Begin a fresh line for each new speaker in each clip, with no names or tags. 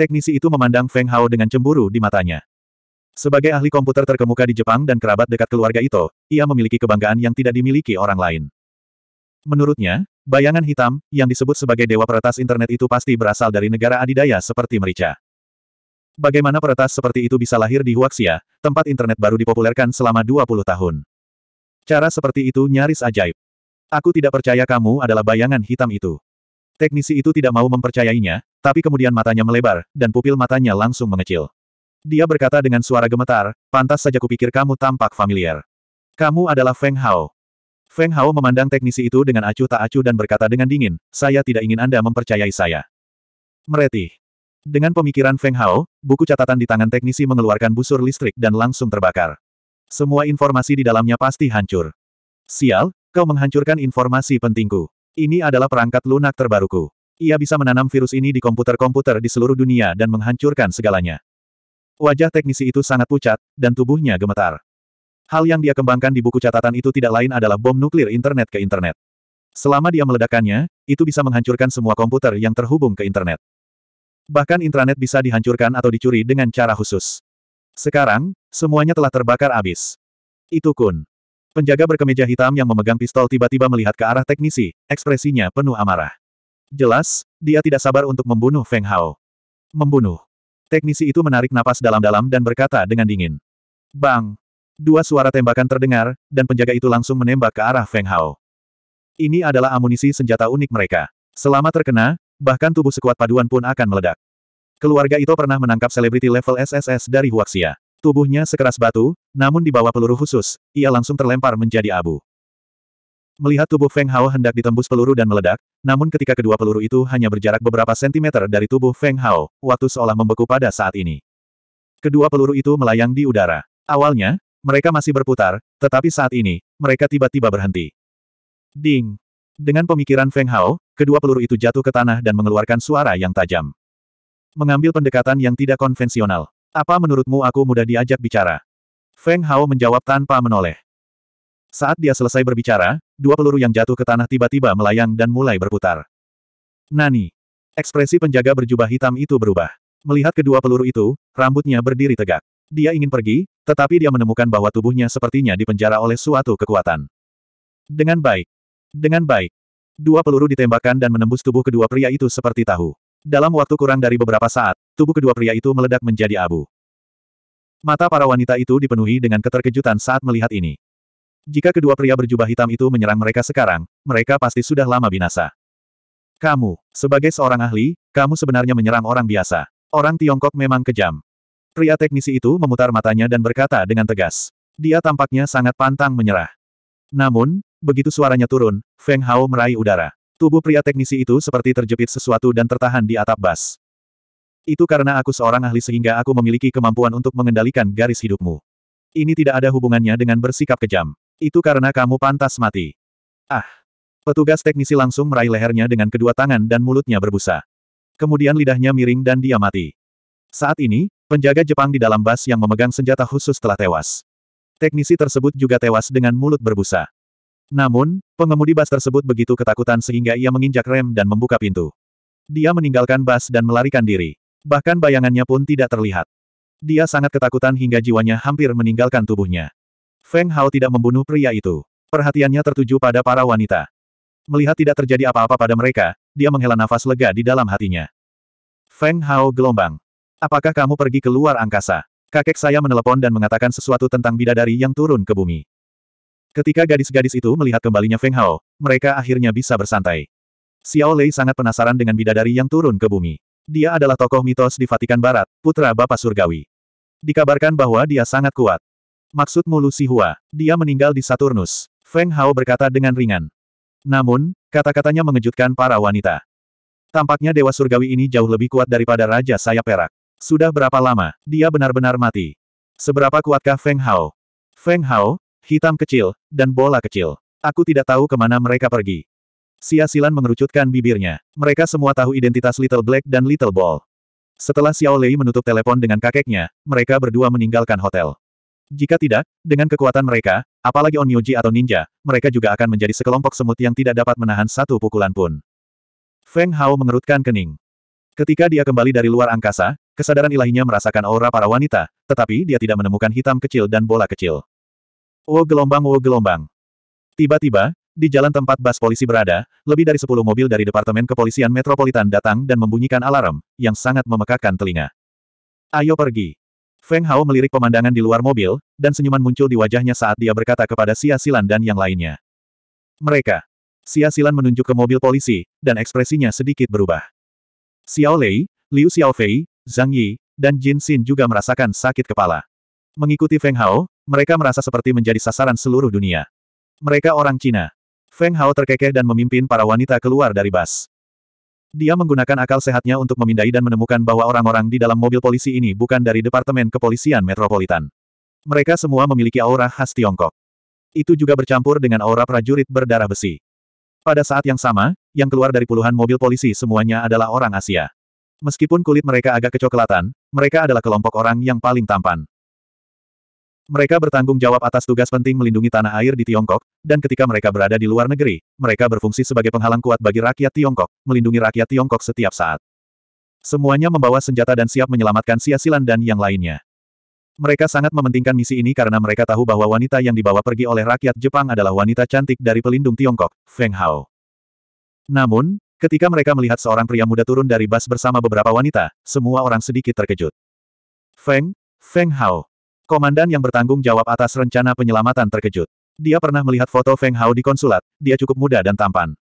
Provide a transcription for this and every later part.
Teknisi itu memandang Feng Hao dengan cemburu di matanya. Sebagai ahli komputer terkemuka di Jepang dan kerabat dekat keluarga itu, ia memiliki kebanggaan yang tidak dimiliki orang lain. Menurutnya, bayangan hitam, yang disebut sebagai dewa peretas internet itu pasti berasal dari negara adidaya seperti merica. Bagaimana peretas seperti itu bisa lahir di Huaxia, tempat internet baru dipopulerkan selama 20 tahun. Cara seperti itu nyaris ajaib. Aku tidak percaya kamu adalah bayangan hitam itu. Teknisi itu tidak mau mempercayainya, tapi kemudian matanya melebar, dan pupil matanya langsung mengecil. Dia berkata dengan suara gemetar, pantas saja kupikir kamu tampak familiar. Kamu adalah Feng Hao. Feng Hao memandang teknisi itu dengan acuh tak acuh dan berkata dengan dingin, saya tidak ingin Anda mempercayai saya. Meretih. Dengan pemikiran Feng Hao, buku catatan di tangan teknisi mengeluarkan busur listrik dan langsung terbakar. Semua informasi di dalamnya pasti hancur. Sial, kau menghancurkan informasi pentingku. Ini adalah perangkat lunak terbaruku. Ia bisa menanam virus ini di komputer-komputer di seluruh dunia dan menghancurkan segalanya. Wajah teknisi itu sangat pucat, dan tubuhnya gemetar. Hal yang dia kembangkan di buku catatan itu tidak lain adalah bom nuklir internet ke internet. Selama dia meledakkannya, itu bisa menghancurkan semua komputer yang terhubung ke internet. Bahkan intranet bisa dihancurkan atau dicuri dengan cara khusus. Sekarang, semuanya telah terbakar abis. Itu kun. Penjaga berkemeja hitam yang memegang pistol tiba-tiba melihat ke arah teknisi, ekspresinya penuh amarah. Jelas, dia tidak sabar untuk membunuh Feng Hao. Membunuh. Teknisi itu menarik napas dalam-dalam dan berkata dengan dingin. Bang! Dua suara tembakan terdengar, dan penjaga itu langsung menembak ke arah Feng Hao. Ini adalah amunisi senjata unik mereka. Selama terkena, bahkan tubuh sekuat paduan pun akan meledak. Keluarga itu pernah menangkap selebriti level SSS dari Huaxia. Tubuhnya sekeras batu, namun di bawah peluru khusus, ia langsung terlempar menjadi abu. Melihat tubuh Feng Hao hendak ditembus peluru dan meledak, namun ketika kedua peluru itu hanya berjarak beberapa sentimeter dari tubuh Feng Hao, waktu seolah membeku pada saat ini. Kedua peluru itu melayang di udara. Awalnya, mereka masih berputar, tetapi saat ini, mereka tiba-tiba berhenti. Ding! Dengan pemikiran Feng Hao, kedua peluru itu jatuh ke tanah dan mengeluarkan suara yang tajam. Mengambil pendekatan yang tidak konvensional, apa menurutmu aku mudah diajak bicara? Feng Hao menjawab tanpa menoleh. Saat dia selesai berbicara, dua peluru yang jatuh ke tanah tiba-tiba melayang dan mulai berputar. Nani. Ekspresi penjaga berjubah hitam itu berubah. Melihat kedua peluru itu, rambutnya berdiri tegak. Dia ingin pergi, tetapi dia menemukan bahwa tubuhnya sepertinya dipenjara oleh suatu kekuatan. Dengan baik. Dengan baik. Dua peluru ditembakkan dan menembus tubuh kedua pria itu seperti tahu. Dalam waktu kurang dari beberapa saat, tubuh kedua pria itu meledak menjadi abu. Mata para wanita itu dipenuhi dengan keterkejutan saat melihat ini. Jika kedua pria berjubah hitam itu menyerang mereka sekarang, mereka pasti sudah lama binasa. Kamu, sebagai seorang ahli, kamu sebenarnya menyerang orang biasa. Orang Tiongkok memang kejam. Pria teknisi itu memutar matanya dan berkata dengan tegas. Dia tampaknya sangat pantang menyerah. Namun, begitu suaranya turun, Feng Hao meraih udara. Tubuh pria teknisi itu seperti terjepit sesuatu dan tertahan di atap bas. Itu karena aku seorang ahli sehingga aku memiliki kemampuan untuk mengendalikan garis hidupmu. Ini tidak ada hubungannya dengan bersikap kejam. Itu karena kamu pantas mati. Ah! Petugas teknisi langsung meraih lehernya dengan kedua tangan dan mulutnya berbusa. Kemudian lidahnya miring dan dia mati. Saat ini, penjaga Jepang di dalam bas yang memegang senjata khusus telah tewas. Teknisi tersebut juga tewas dengan mulut berbusa. Namun, pengemudi bas tersebut begitu ketakutan sehingga ia menginjak rem dan membuka pintu. Dia meninggalkan bas dan melarikan diri. Bahkan bayangannya pun tidak terlihat. Dia sangat ketakutan hingga jiwanya hampir meninggalkan tubuhnya. Feng Hao tidak membunuh pria itu. Perhatiannya tertuju pada para wanita. Melihat tidak terjadi apa-apa pada mereka, dia menghela nafas lega di dalam hatinya. Feng Hao gelombang. Apakah kamu pergi ke luar angkasa? Kakek saya menelepon dan mengatakan sesuatu tentang bidadari yang turun ke bumi. Ketika gadis-gadis itu melihat kembalinya Feng Hao, mereka akhirnya bisa bersantai. Xiao Lei sangat penasaran dengan bidadari yang turun ke bumi. Dia adalah tokoh mitos di Vatikan Barat, putra Bapak Surgawi. Dikabarkan bahwa dia sangat kuat. Maksudmu Lu Hua, dia meninggal di Saturnus. Feng Hao berkata dengan ringan. Namun, kata-katanya mengejutkan para wanita. Tampaknya Dewa Surgawi ini jauh lebih kuat daripada Raja Sayap Perak. Sudah berapa lama, dia benar-benar mati. Seberapa kuatkah Feng Hao? Feng Hao, hitam kecil, dan bola kecil. Aku tidak tahu kemana mereka pergi. Sia Silan mengerucutkan bibirnya. Mereka semua tahu identitas Little Black dan Little Ball. Setelah Xiao Lei menutup telepon dengan kakeknya, mereka berdua meninggalkan hotel. Jika tidak, dengan kekuatan mereka, apalagi Onmyoji atau ninja, mereka juga akan menjadi sekelompok semut yang tidak dapat menahan satu pukulan pun. Feng Hao mengerutkan kening. Ketika dia kembali dari luar angkasa, kesadaran ilahinya merasakan aura para wanita, tetapi dia tidak menemukan hitam kecil dan bola kecil. Wo oh, gelombang wo oh, gelombang. Tiba-tiba, di jalan tempat bas polisi berada, lebih dari sepuluh mobil dari Departemen Kepolisian Metropolitan datang dan membunyikan alarm, yang sangat memekakkan telinga. Ayo pergi. Feng Hao melirik pemandangan di luar mobil, dan senyuman muncul di wajahnya saat dia berkata kepada Xia Silan dan yang lainnya. Mereka. Xia Silan menunjuk ke mobil polisi, dan ekspresinya sedikit berubah. Xiao Lei, Liu Xiaofei, Zhang Yi, dan Jin Xin juga merasakan sakit kepala. Mengikuti Feng Hao, mereka merasa seperti menjadi sasaran seluruh dunia. Mereka orang Cina. Feng Hao terkekeh dan memimpin para wanita keluar dari bas. Dia menggunakan akal sehatnya untuk memindai dan menemukan bahwa orang-orang di dalam mobil polisi ini bukan dari Departemen Kepolisian Metropolitan. Mereka semua memiliki aura khas Tiongkok. Itu juga bercampur dengan aura prajurit berdarah besi. Pada saat yang sama, yang keluar dari puluhan mobil polisi semuanya adalah orang Asia. Meskipun kulit mereka agak kecoklatan, mereka adalah kelompok orang yang paling tampan. Mereka bertanggung jawab atas tugas penting melindungi tanah air di Tiongkok, dan ketika mereka berada di luar negeri, mereka berfungsi sebagai penghalang kuat bagi rakyat Tiongkok, melindungi rakyat Tiongkok setiap saat. Semuanya membawa senjata dan siap menyelamatkan Silan dan yang lainnya. Mereka sangat mementingkan misi ini karena mereka tahu bahwa wanita yang dibawa pergi oleh rakyat Jepang adalah wanita cantik dari pelindung Tiongkok, Feng Hao. Namun, ketika mereka melihat seorang pria muda turun dari bus bersama beberapa wanita, semua orang sedikit terkejut. Feng, Feng Hao, Komandan yang bertanggung jawab atas rencana penyelamatan terkejut. Dia pernah melihat foto Feng Hao di konsulat, dia cukup muda dan tampan.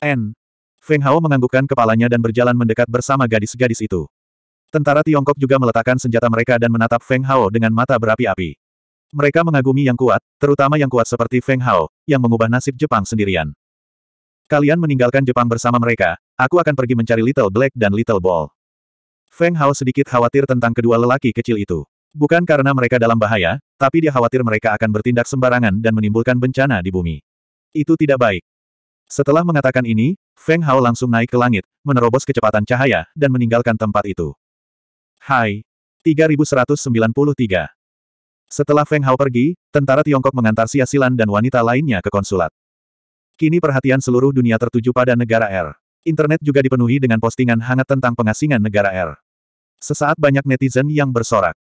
N. Feng Hao menganggukkan kepalanya dan berjalan mendekat bersama gadis-gadis itu. Tentara Tiongkok juga meletakkan senjata mereka dan menatap Feng Hao dengan mata berapi-api. Mereka mengagumi yang kuat, terutama yang kuat seperti Feng Hao, yang mengubah nasib Jepang sendirian. Kalian meninggalkan Jepang bersama mereka, aku akan pergi mencari Little Black dan Little Ball. Feng Hao sedikit khawatir tentang kedua lelaki kecil itu. Bukan karena mereka dalam bahaya, tapi dia khawatir mereka akan bertindak sembarangan dan menimbulkan bencana di bumi. Itu tidak baik. Setelah mengatakan ini, Feng Hao langsung naik ke langit, menerobos kecepatan cahaya, dan meninggalkan tempat itu. Hai! 3193 Setelah Feng Hao pergi, tentara Tiongkok mengantar Xia Silan dan wanita lainnya ke konsulat. Kini perhatian seluruh dunia tertuju pada negara R. Internet juga dipenuhi dengan postingan hangat tentang pengasingan negara R. Sesaat banyak netizen yang bersorak.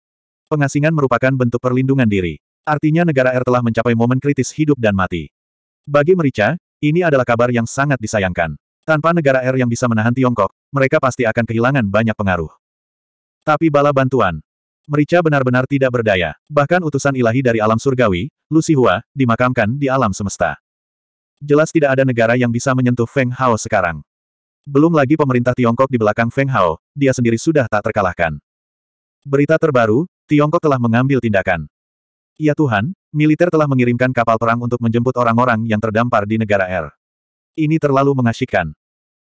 Pengasingan merupakan bentuk perlindungan diri. Artinya negara R telah mencapai momen kritis hidup dan mati. Bagi Merica, ini adalah kabar yang sangat disayangkan. Tanpa negara R yang bisa menahan Tiongkok, mereka pasti akan kehilangan banyak pengaruh. Tapi bala bantuan. Merica benar-benar tidak berdaya. Bahkan utusan ilahi dari alam surgawi, Lucy dimakamkan di alam semesta. Jelas tidak ada negara yang bisa menyentuh Feng Hao sekarang. Belum lagi pemerintah Tiongkok di belakang Feng Hao, dia sendiri sudah tak terkalahkan. Berita terbaru, Tiongkok telah mengambil tindakan. Ya Tuhan, militer telah mengirimkan kapal perang untuk menjemput orang-orang yang terdampar di negara R. Er. Ini terlalu mengasyikkan.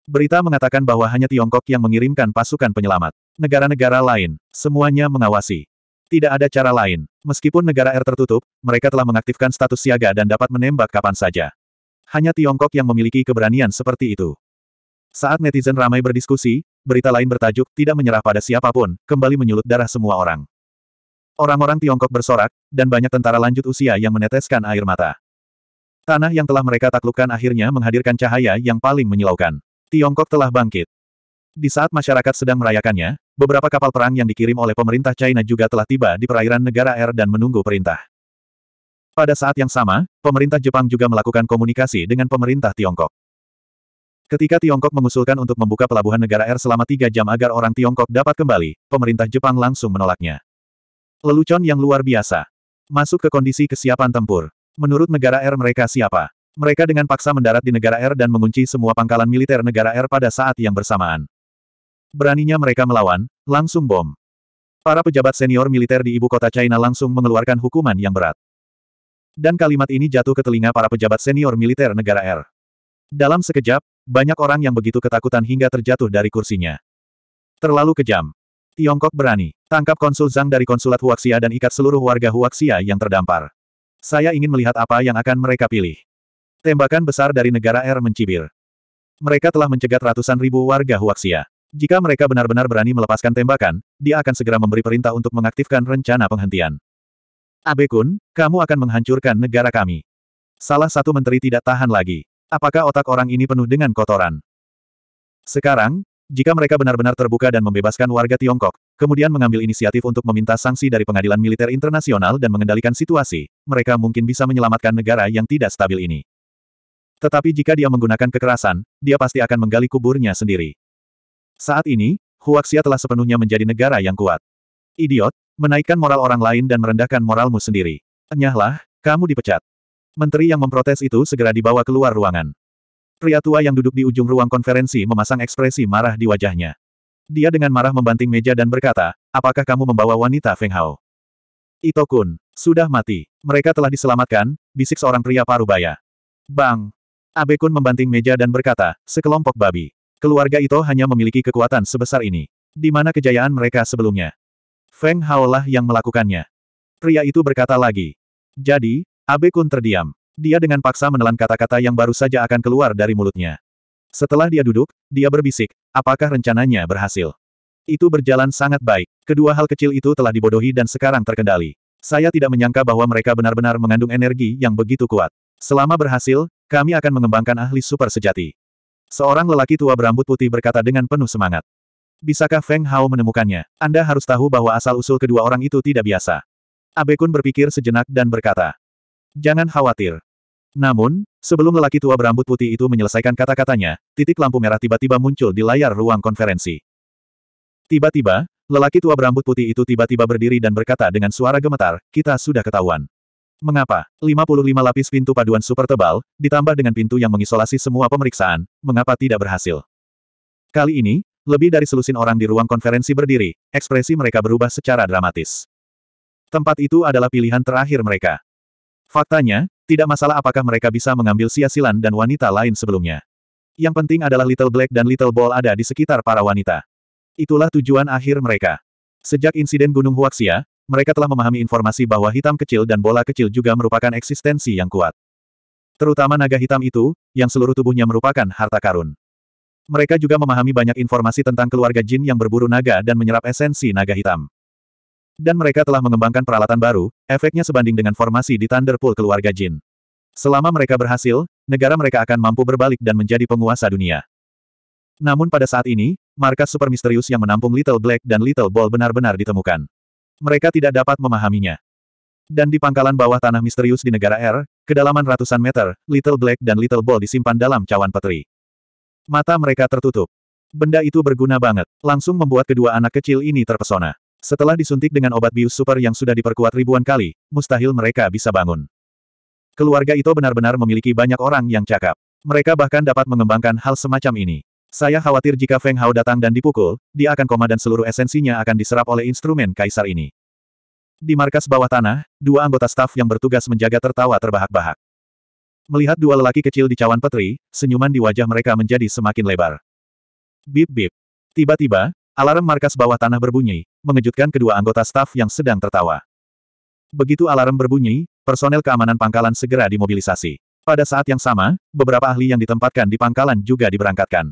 Berita mengatakan bahwa hanya Tiongkok yang mengirimkan pasukan penyelamat. Negara-negara lain, semuanya mengawasi. Tidak ada cara lain. Meskipun negara R er tertutup, mereka telah mengaktifkan status siaga dan dapat menembak kapan saja. Hanya Tiongkok yang memiliki keberanian seperti itu. Saat netizen ramai berdiskusi, berita lain bertajuk, tidak menyerah pada siapapun, kembali menyulut darah semua orang. Orang-orang Tiongkok bersorak, dan banyak tentara lanjut usia yang meneteskan air mata. Tanah yang telah mereka taklukkan akhirnya menghadirkan cahaya yang paling menyilaukan. Tiongkok telah bangkit. Di saat masyarakat sedang merayakannya, beberapa kapal perang yang dikirim oleh pemerintah China juga telah tiba di perairan negara R dan menunggu perintah. Pada saat yang sama, pemerintah Jepang juga melakukan komunikasi dengan pemerintah Tiongkok. Ketika Tiongkok mengusulkan untuk membuka pelabuhan negara R selama tiga jam agar orang Tiongkok dapat kembali, pemerintah Jepang langsung menolaknya. Lelucon yang luar biasa. Masuk ke kondisi kesiapan tempur. Menurut negara R mereka siapa? Mereka dengan paksa mendarat di negara R dan mengunci semua pangkalan militer negara R pada saat yang bersamaan. Beraninya mereka melawan, langsung bom. Para pejabat senior militer di ibu kota China langsung mengeluarkan hukuman yang berat. Dan kalimat ini jatuh ke telinga para pejabat senior militer negara R. Dalam sekejap, banyak orang yang begitu ketakutan hingga terjatuh dari kursinya. Terlalu kejam. Tiongkok berani. Tangkap konsul Zhang dari konsulat Huaxia dan ikat seluruh warga Huaxia yang terdampar. Saya ingin melihat apa yang akan mereka pilih. Tembakan besar dari negara R mencibir. Mereka telah mencegat ratusan ribu warga Huaxia. Jika mereka benar-benar berani melepaskan tembakan, dia akan segera memberi perintah untuk mengaktifkan rencana penghentian. Abe-kun, kamu akan menghancurkan negara kami. Salah satu menteri tidak tahan lagi. Apakah otak orang ini penuh dengan kotoran? Sekarang, jika mereka benar-benar terbuka dan membebaskan warga Tiongkok, Kemudian mengambil inisiatif untuk meminta sanksi dari pengadilan militer internasional dan mengendalikan situasi, mereka mungkin bisa menyelamatkan negara yang tidak stabil ini. Tetapi jika dia menggunakan kekerasan, dia pasti akan menggali kuburnya sendiri. Saat ini, Huaxia telah sepenuhnya menjadi negara yang kuat. Idiot, menaikkan moral orang lain dan merendahkan moralmu sendiri. Enyahlah, kamu dipecat. Menteri yang memprotes itu segera dibawa keluar ruangan. Pria tua yang duduk di ujung ruang konferensi memasang ekspresi marah di wajahnya. Dia dengan marah membanting meja dan berkata, apakah kamu membawa wanita Feng Hao? Itokun, sudah mati. Mereka telah diselamatkan, bisik seorang pria parubaya. Bang! Abe Kun membanting meja dan berkata, sekelompok babi. Keluarga itu hanya memiliki kekuatan sebesar ini. Di mana kejayaan mereka sebelumnya? Feng Hao lah yang melakukannya. Pria itu berkata lagi. Jadi, Abe Kun terdiam. Dia dengan paksa menelan kata-kata yang baru saja akan keluar dari mulutnya. Setelah dia duduk, dia berbisik, apakah rencananya berhasil? Itu berjalan sangat baik. Kedua hal kecil itu telah dibodohi dan sekarang terkendali. Saya tidak menyangka bahwa mereka benar-benar mengandung energi yang begitu kuat. Selama berhasil, kami akan mengembangkan ahli super sejati. Seorang lelaki tua berambut putih berkata dengan penuh semangat. Bisakah Feng Hao menemukannya? Anda harus tahu bahwa asal-usul kedua orang itu tidak biasa. Abe Kun berpikir sejenak dan berkata, Jangan khawatir. Namun, sebelum lelaki tua berambut putih itu menyelesaikan kata-katanya, titik lampu merah tiba-tiba muncul di layar ruang konferensi. Tiba-tiba, lelaki tua berambut putih itu tiba-tiba berdiri dan berkata dengan suara gemetar, kita sudah ketahuan. Mengapa? 55 lapis pintu paduan super tebal, ditambah dengan pintu yang mengisolasi semua pemeriksaan, mengapa tidak berhasil? Kali ini, lebih dari selusin orang di ruang konferensi berdiri, ekspresi mereka berubah secara dramatis. Tempat itu adalah pilihan terakhir mereka. Faktanya, tidak masalah apakah mereka bisa mengambil siasilan dan wanita lain sebelumnya. Yang penting adalah Little Black dan Little Ball ada di sekitar para wanita. Itulah tujuan akhir mereka. Sejak insiden Gunung Huaxia, mereka telah memahami informasi bahwa hitam kecil dan bola kecil juga merupakan eksistensi yang kuat. Terutama naga hitam itu, yang seluruh tubuhnya merupakan harta karun. Mereka juga memahami banyak informasi tentang keluarga jin yang berburu naga dan menyerap esensi naga hitam. Dan mereka telah mengembangkan peralatan baru, efeknya sebanding dengan formasi di Thunderpool keluarga Jin. Selama mereka berhasil, negara mereka akan mampu berbalik dan menjadi penguasa dunia. Namun pada saat ini, markas super misterius yang menampung Little Black dan Little Ball benar-benar ditemukan. Mereka tidak dapat memahaminya. Dan di pangkalan bawah tanah misterius di negara R, kedalaman ratusan meter, Little Black dan Little Ball disimpan dalam cawan petri. Mata mereka tertutup. Benda itu berguna banget, langsung membuat kedua anak kecil ini terpesona. Setelah disuntik dengan obat bius super yang sudah diperkuat ribuan kali, mustahil mereka bisa bangun. Keluarga itu benar-benar memiliki banyak orang yang cakap. Mereka bahkan dapat mengembangkan hal semacam ini. Saya khawatir jika Feng Hao datang dan dipukul, dia akan koma dan seluruh esensinya akan diserap oleh instrumen kaisar ini. Di markas bawah tanah, dua anggota staf yang bertugas menjaga tertawa terbahak-bahak. Melihat dua lelaki kecil di cawan petri, senyuman di wajah mereka menjadi semakin lebar. Bip-bip. Tiba-tiba, Alarm markas bawah tanah berbunyi, mengejutkan kedua anggota staf yang sedang tertawa. Begitu alarm berbunyi, personel keamanan pangkalan segera dimobilisasi. Pada saat yang sama, beberapa ahli yang ditempatkan di pangkalan juga diberangkatkan.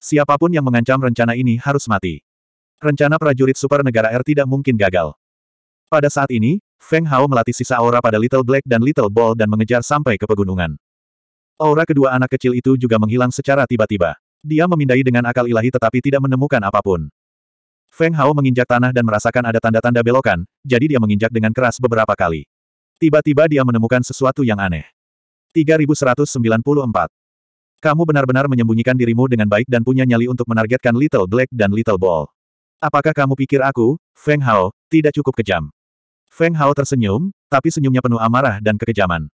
Siapapun yang mengancam rencana ini harus mati. Rencana prajurit super negara R tidak mungkin gagal. Pada saat ini, Feng Hao melatih sisa aura pada Little Black dan Little Ball dan mengejar sampai ke pegunungan. Aura kedua anak kecil itu juga menghilang secara tiba-tiba. Dia memindai dengan akal ilahi tetapi tidak menemukan apapun. Feng Hao menginjak tanah dan merasakan ada tanda-tanda belokan, jadi dia menginjak dengan keras beberapa kali. Tiba-tiba dia menemukan sesuatu yang aneh. 3194. Kamu benar-benar menyembunyikan dirimu dengan baik dan punya nyali untuk menargetkan Little Black dan Little Ball. Apakah kamu pikir aku, Feng Hao, tidak cukup kejam? Feng Hao tersenyum, tapi senyumnya penuh amarah dan kekejaman.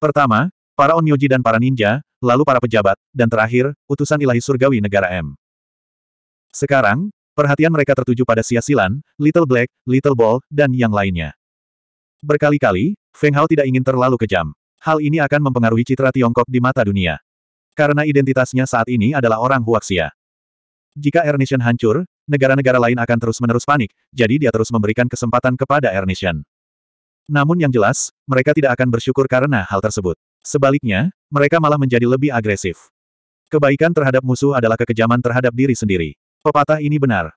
Pertama, para Onmyoji dan para ninja, lalu para pejabat, dan terakhir, utusan ilahi surgawi negara M. Sekarang, perhatian mereka tertuju pada Sia Silan, Little Black, Little Ball, dan yang lainnya. Berkali-kali, Feng Hao tidak ingin terlalu kejam. Hal ini akan mempengaruhi citra Tiongkok di mata dunia. Karena identitasnya saat ini adalah orang Huaxia. Jika Air Nation hancur, negara-negara lain akan terus-menerus panik, jadi dia terus memberikan kesempatan kepada Air Nation. Namun yang jelas, mereka tidak akan bersyukur karena hal tersebut. Sebaliknya, mereka malah menjadi lebih agresif. Kebaikan terhadap musuh adalah kekejaman terhadap diri sendiri. Pepatah ini benar.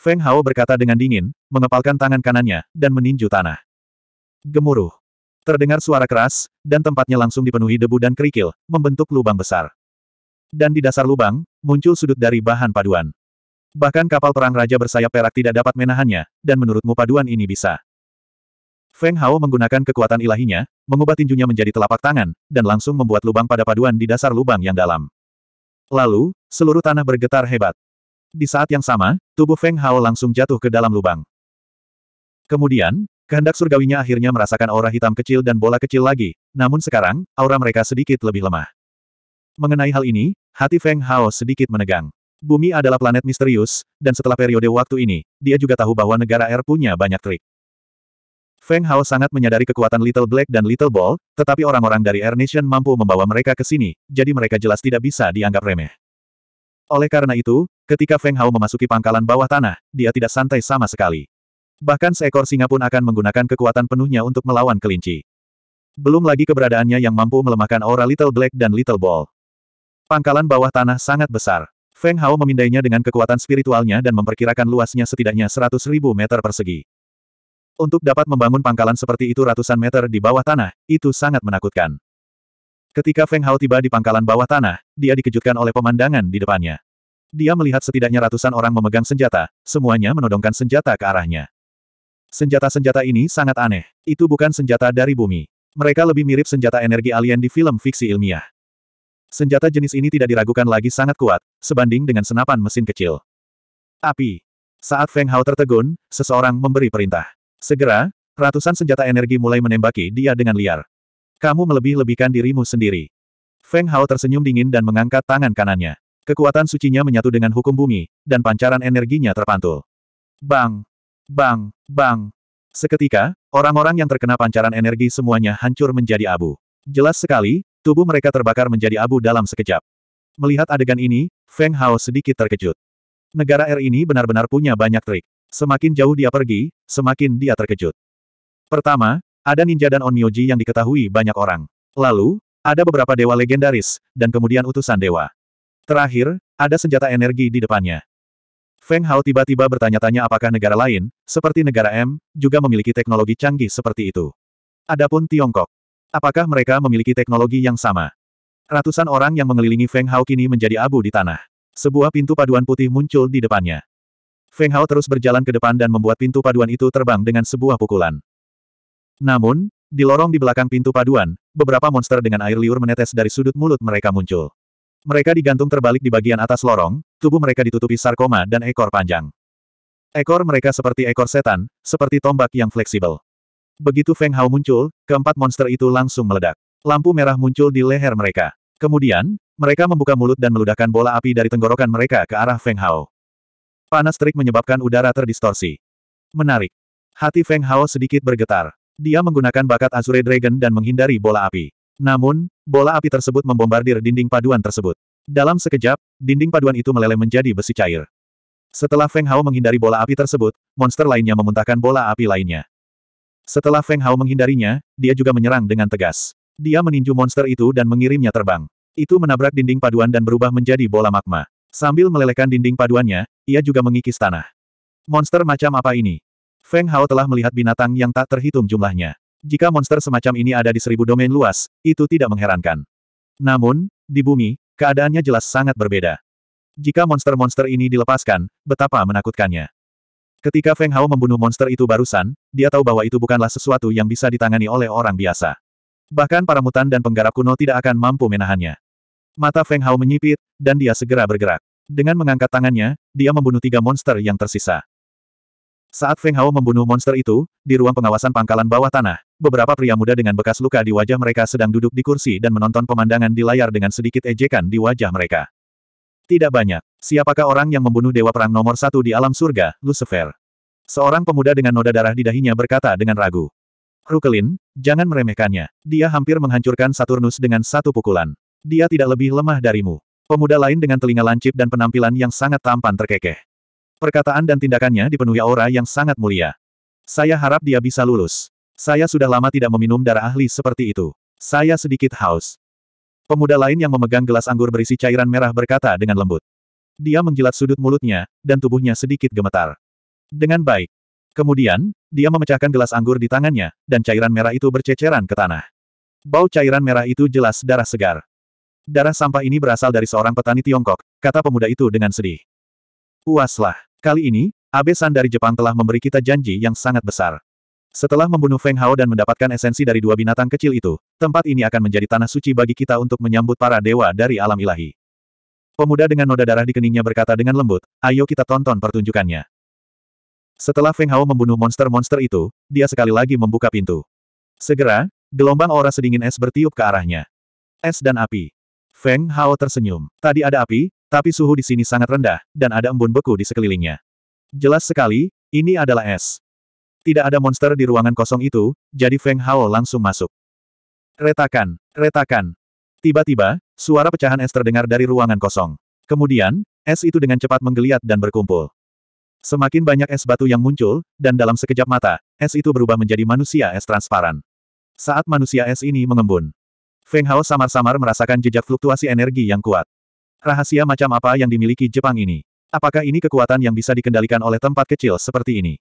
Feng Hao berkata dengan dingin, mengepalkan tangan kanannya, dan meninju tanah. Gemuruh. Terdengar suara keras, dan tempatnya langsung dipenuhi debu dan kerikil, membentuk lubang besar. Dan di dasar lubang, muncul sudut dari bahan paduan. Bahkan kapal perang Raja bersayap perak tidak dapat menahannya, dan menurutmu paduan ini bisa Feng Hao menggunakan kekuatan ilahinya, mengubah tinjunya menjadi telapak tangan, dan langsung membuat lubang pada paduan di dasar lubang yang dalam. Lalu, seluruh tanah bergetar hebat. Di saat yang sama, tubuh Feng Hao langsung jatuh ke dalam lubang. Kemudian, kehendak surgawinya akhirnya merasakan aura hitam kecil dan bola kecil lagi, namun sekarang, aura mereka sedikit lebih lemah. Mengenai hal ini, hati Feng Hao sedikit menegang. Bumi adalah planet misterius, dan setelah periode waktu ini, dia juga tahu bahwa negara R punya banyak trik. Feng Hao sangat menyadari kekuatan Little Black dan Little Ball, tetapi orang-orang dari Air Nation mampu membawa mereka ke sini, jadi mereka jelas tidak bisa dianggap remeh. Oleh karena itu, ketika Feng Hao memasuki pangkalan bawah tanah, dia tidak santai sama sekali. Bahkan seekor singa pun akan menggunakan kekuatan penuhnya untuk melawan kelinci. Belum lagi keberadaannya yang mampu melemahkan aura Little Black dan Little Ball. Pangkalan bawah tanah sangat besar. Feng Hao memindainya dengan kekuatan spiritualnya dan memperkirakan luasnya setidaknya 100.000 meter persegi. Untuk dapat membangun pangkalan seperti itu ratusan meter di bawah tanah, itu sangat menakutkan. Ketika Feng Hao tiba di pangkalan bawah tanah, dia dikejutkan oleh pemandangan di depannya. Dia melihat setidaknya ratusan orang memegang senjata, semuanya menodongkan senjata ke arahnya. Senjata-senjata ini sangat aneh. Itu bukan senjata dari bumi. Mereka lebih mirip senjata energi alien di film fiksi ilmiah. Senjata jenis ini tidak diragukan lagi sangat kuat, sebanding dengan senapan mesin kecil. Api. Saat Feng Hao tertegun, seseorang memberi perintah. Segera, ratusan senjata energi mulai menembaki dia dengan liar. Kamu melebih-lebihkan dirimu sendiri. Feng Hao tersenyum dingin dan mengangkat tangan kanannya. Kekuatan sucinya menyatu dengan hukum bumi, dan pancaran energinya terpantul. Bang! Bang! Bang! Seketika, orang-orang yang terkena pancaran energi semuanya hancur menjadi abu. Jelas sekali, tubuh mereka terbakar menjadi abu dalam sekejap. Melihat adegan ini, Feng Hao sedikit terkejut. Negara R ini benar-benar punya banyak trik. Semakin jauh dia pergi, semakin dia terkejut. Pertama, ada ninja dan Onmyoji yang diketahui banyak orang. Lalu, ada beberapa dewa legendaris, dan kemudian utusan dewa. Terakhir, ada senjata energi di depannya. Feng Hao tiba-tiba bertanya-tanya apakah negara lain, seperti negara M, juga memiliki teknologi canggih seperti itu. Adapun Tiongkok, apakah mereka memiliki teknologi yang sama? Ratusan orang yang mengelilingi Feng Hao kini menjadi abu di tanah. Sebuah pintu paduan putih muncul di depannya. Feng Hao terus berjalan ke depan dan membuat pintu paduan itu terbang dengan sebuah pukulan. Namun, di lorong di belakang pintu paduan, beberapa monster dengan air liur menetes dari sudut mulut mereka muncul. Mereka digantung terbalik di bagian atas lorong, tubuh mereka ditutupi sarkoma dan ekor panjang. Ekor mereka seperti ekor setan, seperti tombak yang fleksibel. Begitu Feng Hao muncul, keempat monster itu langsung meledak. Lampu merah muncul di leher mereka. Kemudian, mereka membuka mulut dan meludahkan bola api dari tenggorokan mereka ke arah Feng Hao. Panas terik menyebabkan udara terdistorsi. Menarik. Hati Feng Hao sedikit bergetar. Dia menggunakan bakat Azure Dragon dan menghindari bola api. Namun, bola api tersebut membombardir dinding paduan tersebut. Dalam sekejap, dinding paduan itu meleleh menjadi besi cair. Setelah Feng Hao menghindari bola api tersebut, monster lainnya memuntahkan bola api lainnya. Setelah Feng Hao menghindarinya, dia juga menyerang dengan tegas. Dia meninju monster itu dan mengirimnya terbang. Itu menabrak dinding paduan dan berubah menjadi bola magma. Sambil melelehkan dinding paduannya, ia juga mengikis tanah. Monster macam apa ini? Feng Hao telah melihat binatang yang tak terhitung jumlahnya. Jika monster semacam ini ada di seribu domain luas, itu tidak mengherankan. Namun, di bumi, keadaannya jelas sangat berbeda. Jika monster-monster ini dilepaskan, betapa menakutkannya. Ketika Feng Hao membunuh monster itu barusan, dia tahu bahwa itu bukanlah sesuatu yang bisa ditangani oleh orang biasa. Bahkan para mutan dan penggarap kuno tidak akan mampu menahannya. Mata Feng Hao menyipit, dan dia segera bergerak. Dengan mengangkat tangannya, dia membunuh tiga monster yang tersisa. Saat Feng Hao membunuh monster itu, di ruang pengawasan pangkalan bawah tanah, beberapa pria muda dengan bekas luka di wajah mereka sedang duduk di kursi dan menonton pemandangan di layar dengan sedikit ejekan di wajah mereka. Tidak banyak. Siapakah orang yang membunuh Dewa Perang nomor satu di alam surga, Lucifer? Seorang pemuda dengan noda darah di dahinya berkata dengan ragu. Rukelin, jangan meremehkannya. Dia hampir menghancurkan Saturnus dengan satu pukulan. Dia tidak lebih lemah darimu. Pemuda lain dengan telinga lancip dan penampilan yang sangat tampan terkekeh. Perkataan dan tindakannya dipenuhi aura yang sangat mulia. Saya harap dia bisa lulus. Saya sudah lama tidak meminum darah ahli seperti itu. Saya sedikit haus. Pemuda lain yang memegang gelas anggur berisi cairan merah berkata dengan lembut. Dia menjilat sudut mulutnya, dan tubuhnya sedikit gemetar. Dengan baik. Kemudian, dia memecahkan gelas anggur di tangannya, dan cairan merah itu berceceran ke tanah. Bau cairan merah itu jelas darah segar. Darah sampah ini berasal dari seorang petani Tiongkok, kata pemuda itu dengan sedih. Puaslah. Kali ini, Abe-san dari Jepang telah memberi kita janji yang sangat besar. Setelah membunuh Feng Hao dan mendapatkan esensi dari dua binatang kecil itu, tempat ini akan menjadi tanah suci bagi kita untuk menyambut para dewa dari alam ilahi. Pemuda dengan noda darah di keningnya berkata dengan lembut, ayo kita tonton pertunjukannya. Setelah Feng Hao membunuh monster-monster itu, dia sekali lagi membuka pintu. Segera, gelombang aura sedingin es bertiup ke arahnya. Es dan api. Feng Hao tersenyum. Tadi ada api, tapi suhu di sini sangat rendah, dan ada embun beku di sekelilingnya. Jelas sekali, ini adalah es. Tidak ada monster di ruangan kosong itu, jadi Feng Hao langsung masuk. Retakan, retakan. Tiba-tiba, suara pecahan es terdengar dari ruangan kosong. Kemudian, es itu dengan cepat menggeliat dan berkumpul. Semakin banyak es batu yang muncul, dan dalam sekejap mata, es itu berubah menjadi manusia es transparan. Saat manusia es ini mengembun, Feng Hao samar-samar merasakan jejak fluktuasi energi yang kuat. Rahasia macam apa yang dimiliki Jepang ini? Apakah ini kekuatan yang bisa dikendalikan oleh tempat kecil seperti ini?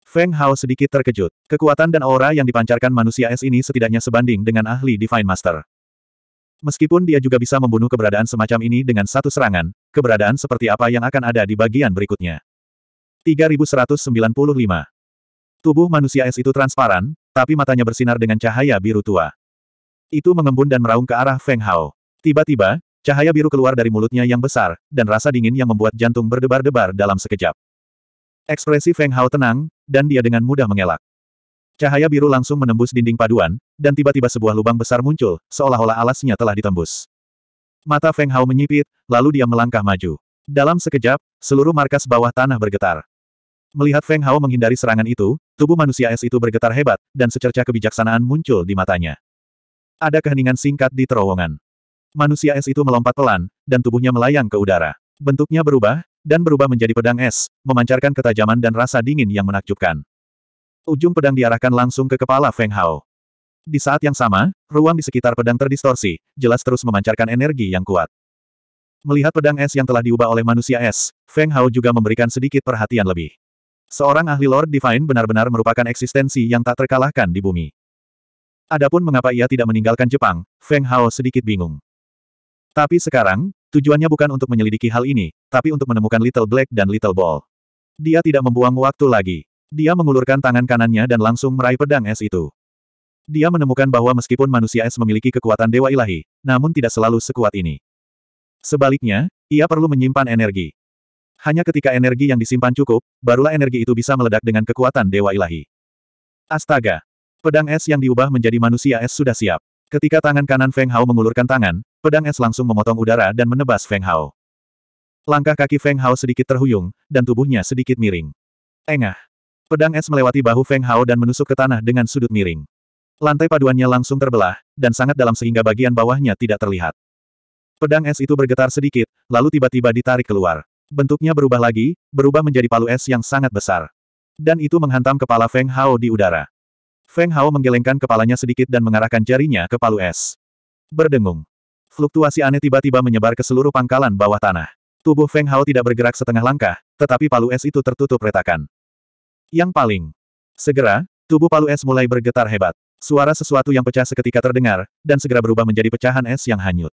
Feng Hao sedikit terkejut. Kekuatan dan aura yang dipancarkan manusia es ini setidaknya sebanding dengan ahli Divine Master. Meskipun dia juga bisa membunuh keberadaan semacam ini dengan satu serangan, keberadaan seperti apa yang akan ada di bagian berikutnya. 3195. Tubuh manusia es itu transparan, tapi matanya bersinar dengan cahaya biru tua. Itu mengembun dan meraung ke arah Feng Hao. Tiba-tiba, cahaya biru keluar dari mulutnya yang besar, dan rasa dingin yang membuat jantung berdebar-debar dalam sekejap. Ekspresi Feng Hao tenang, dan dia dengan mudah mengelak. Cahaya biru langsung menembus dinding paduan, dan tiba-tiba sebuah lubang besar muncul, seolah-olah alasnya telah ditembus. Mata Feng Hao menyipit, lalu dia melangkah maju. Dalam sekejap, seluruh markas bawah tanah bergetar. Melihat Feng Hao menghindari serangan itu, tubuh manusia es itu bergetar hebat, dan secercah kebijaksanaan muncul di matanya. Ada keheningan singkat di terowongan. Manusia es itu melompat pelan, dan tubuhnya melayang ke udara. Bentuknya berubah, dan berubah menjadi pedang es, memancarkan ketajaman dan rasa dingin yang menakjubkan. Ujung pedang diarahkan langsung ke kepala Feng Hao. Di saat yang sama, ruang di sekitar pedang terdistorsi, jelas terus memancarkan energi yang kuat. Melihat pedang es yang telah diubah oleh manusia es, Feng Hao juga memberikan sedikit perhatian lebih. Seorang ahli Lord Divine benar-benar merupakan eksistensi yang tak terkalahkan di bumi. Adapun mengapa ia tidak meninggalkan Jepang, Feng Hao sedikit bingung. Tapi sekarang, tujuannya bukan untuk menyelidiki hal ini, tapi untuk menemukan Little Black dan Little Ball. Dia tidak membuang waktu lagi. Dia mengulurkan tangan kanannya dan langsung meraih pedang es itu. Dia menemukan bahwa meskipun manusia es memiliki kekuatan dewa ilahi, namun tidak selalu sekuat ini. Sebaliknya, ia perlu menyimpan energi. Hanya ketika energi yang disimpan cukup, barulah energi itu bisa meledak dengan kekuatan dewa ilahi. Astaga! Pedang es yang diubah menjadi manusia es sudah siap. Ketika tangan kanan Feng Hao mengulurkan tangan, pedang es langsung memotong udara dan menebas Feng Hao. Langkah kaki Feng Hao sedikit terhuyung, dan tubuhnya sedikit miring. Engah. Pedang es melewati bahu Feng Hao dan menusuk ke tanah dengan sudut miring. Lantai paduannya langsung terbelah, dan sangat dalam sehingga bagian bawahnya tidak terlihat. Pedang es itu bergetar sedikit, lalu tiba-tiba ditarik keluar. Bentuknya berubah lagi, berubah menjadi palu es yang sangat besar. Dan itu menghantam kepala Feng Hao di udara. Feng Hao menggelengkan kepalanya sedikit dan mengarahkan jarinya ke palu es. Berdengung. Fluktuasi aneh tiba-tiba menyebar ke seluruh pangkalan bawah tanah. Tubuh Feng Hao tidak bergerak setengah langkah, tetapi palu es itu tertutup retakan. Yang paling. Segera, tubuh palu es mulai bergetar hebat. Suara sesuatu yang pecah seketika terdengar, dan segera berubah menjadi pecahan es yang hanyut.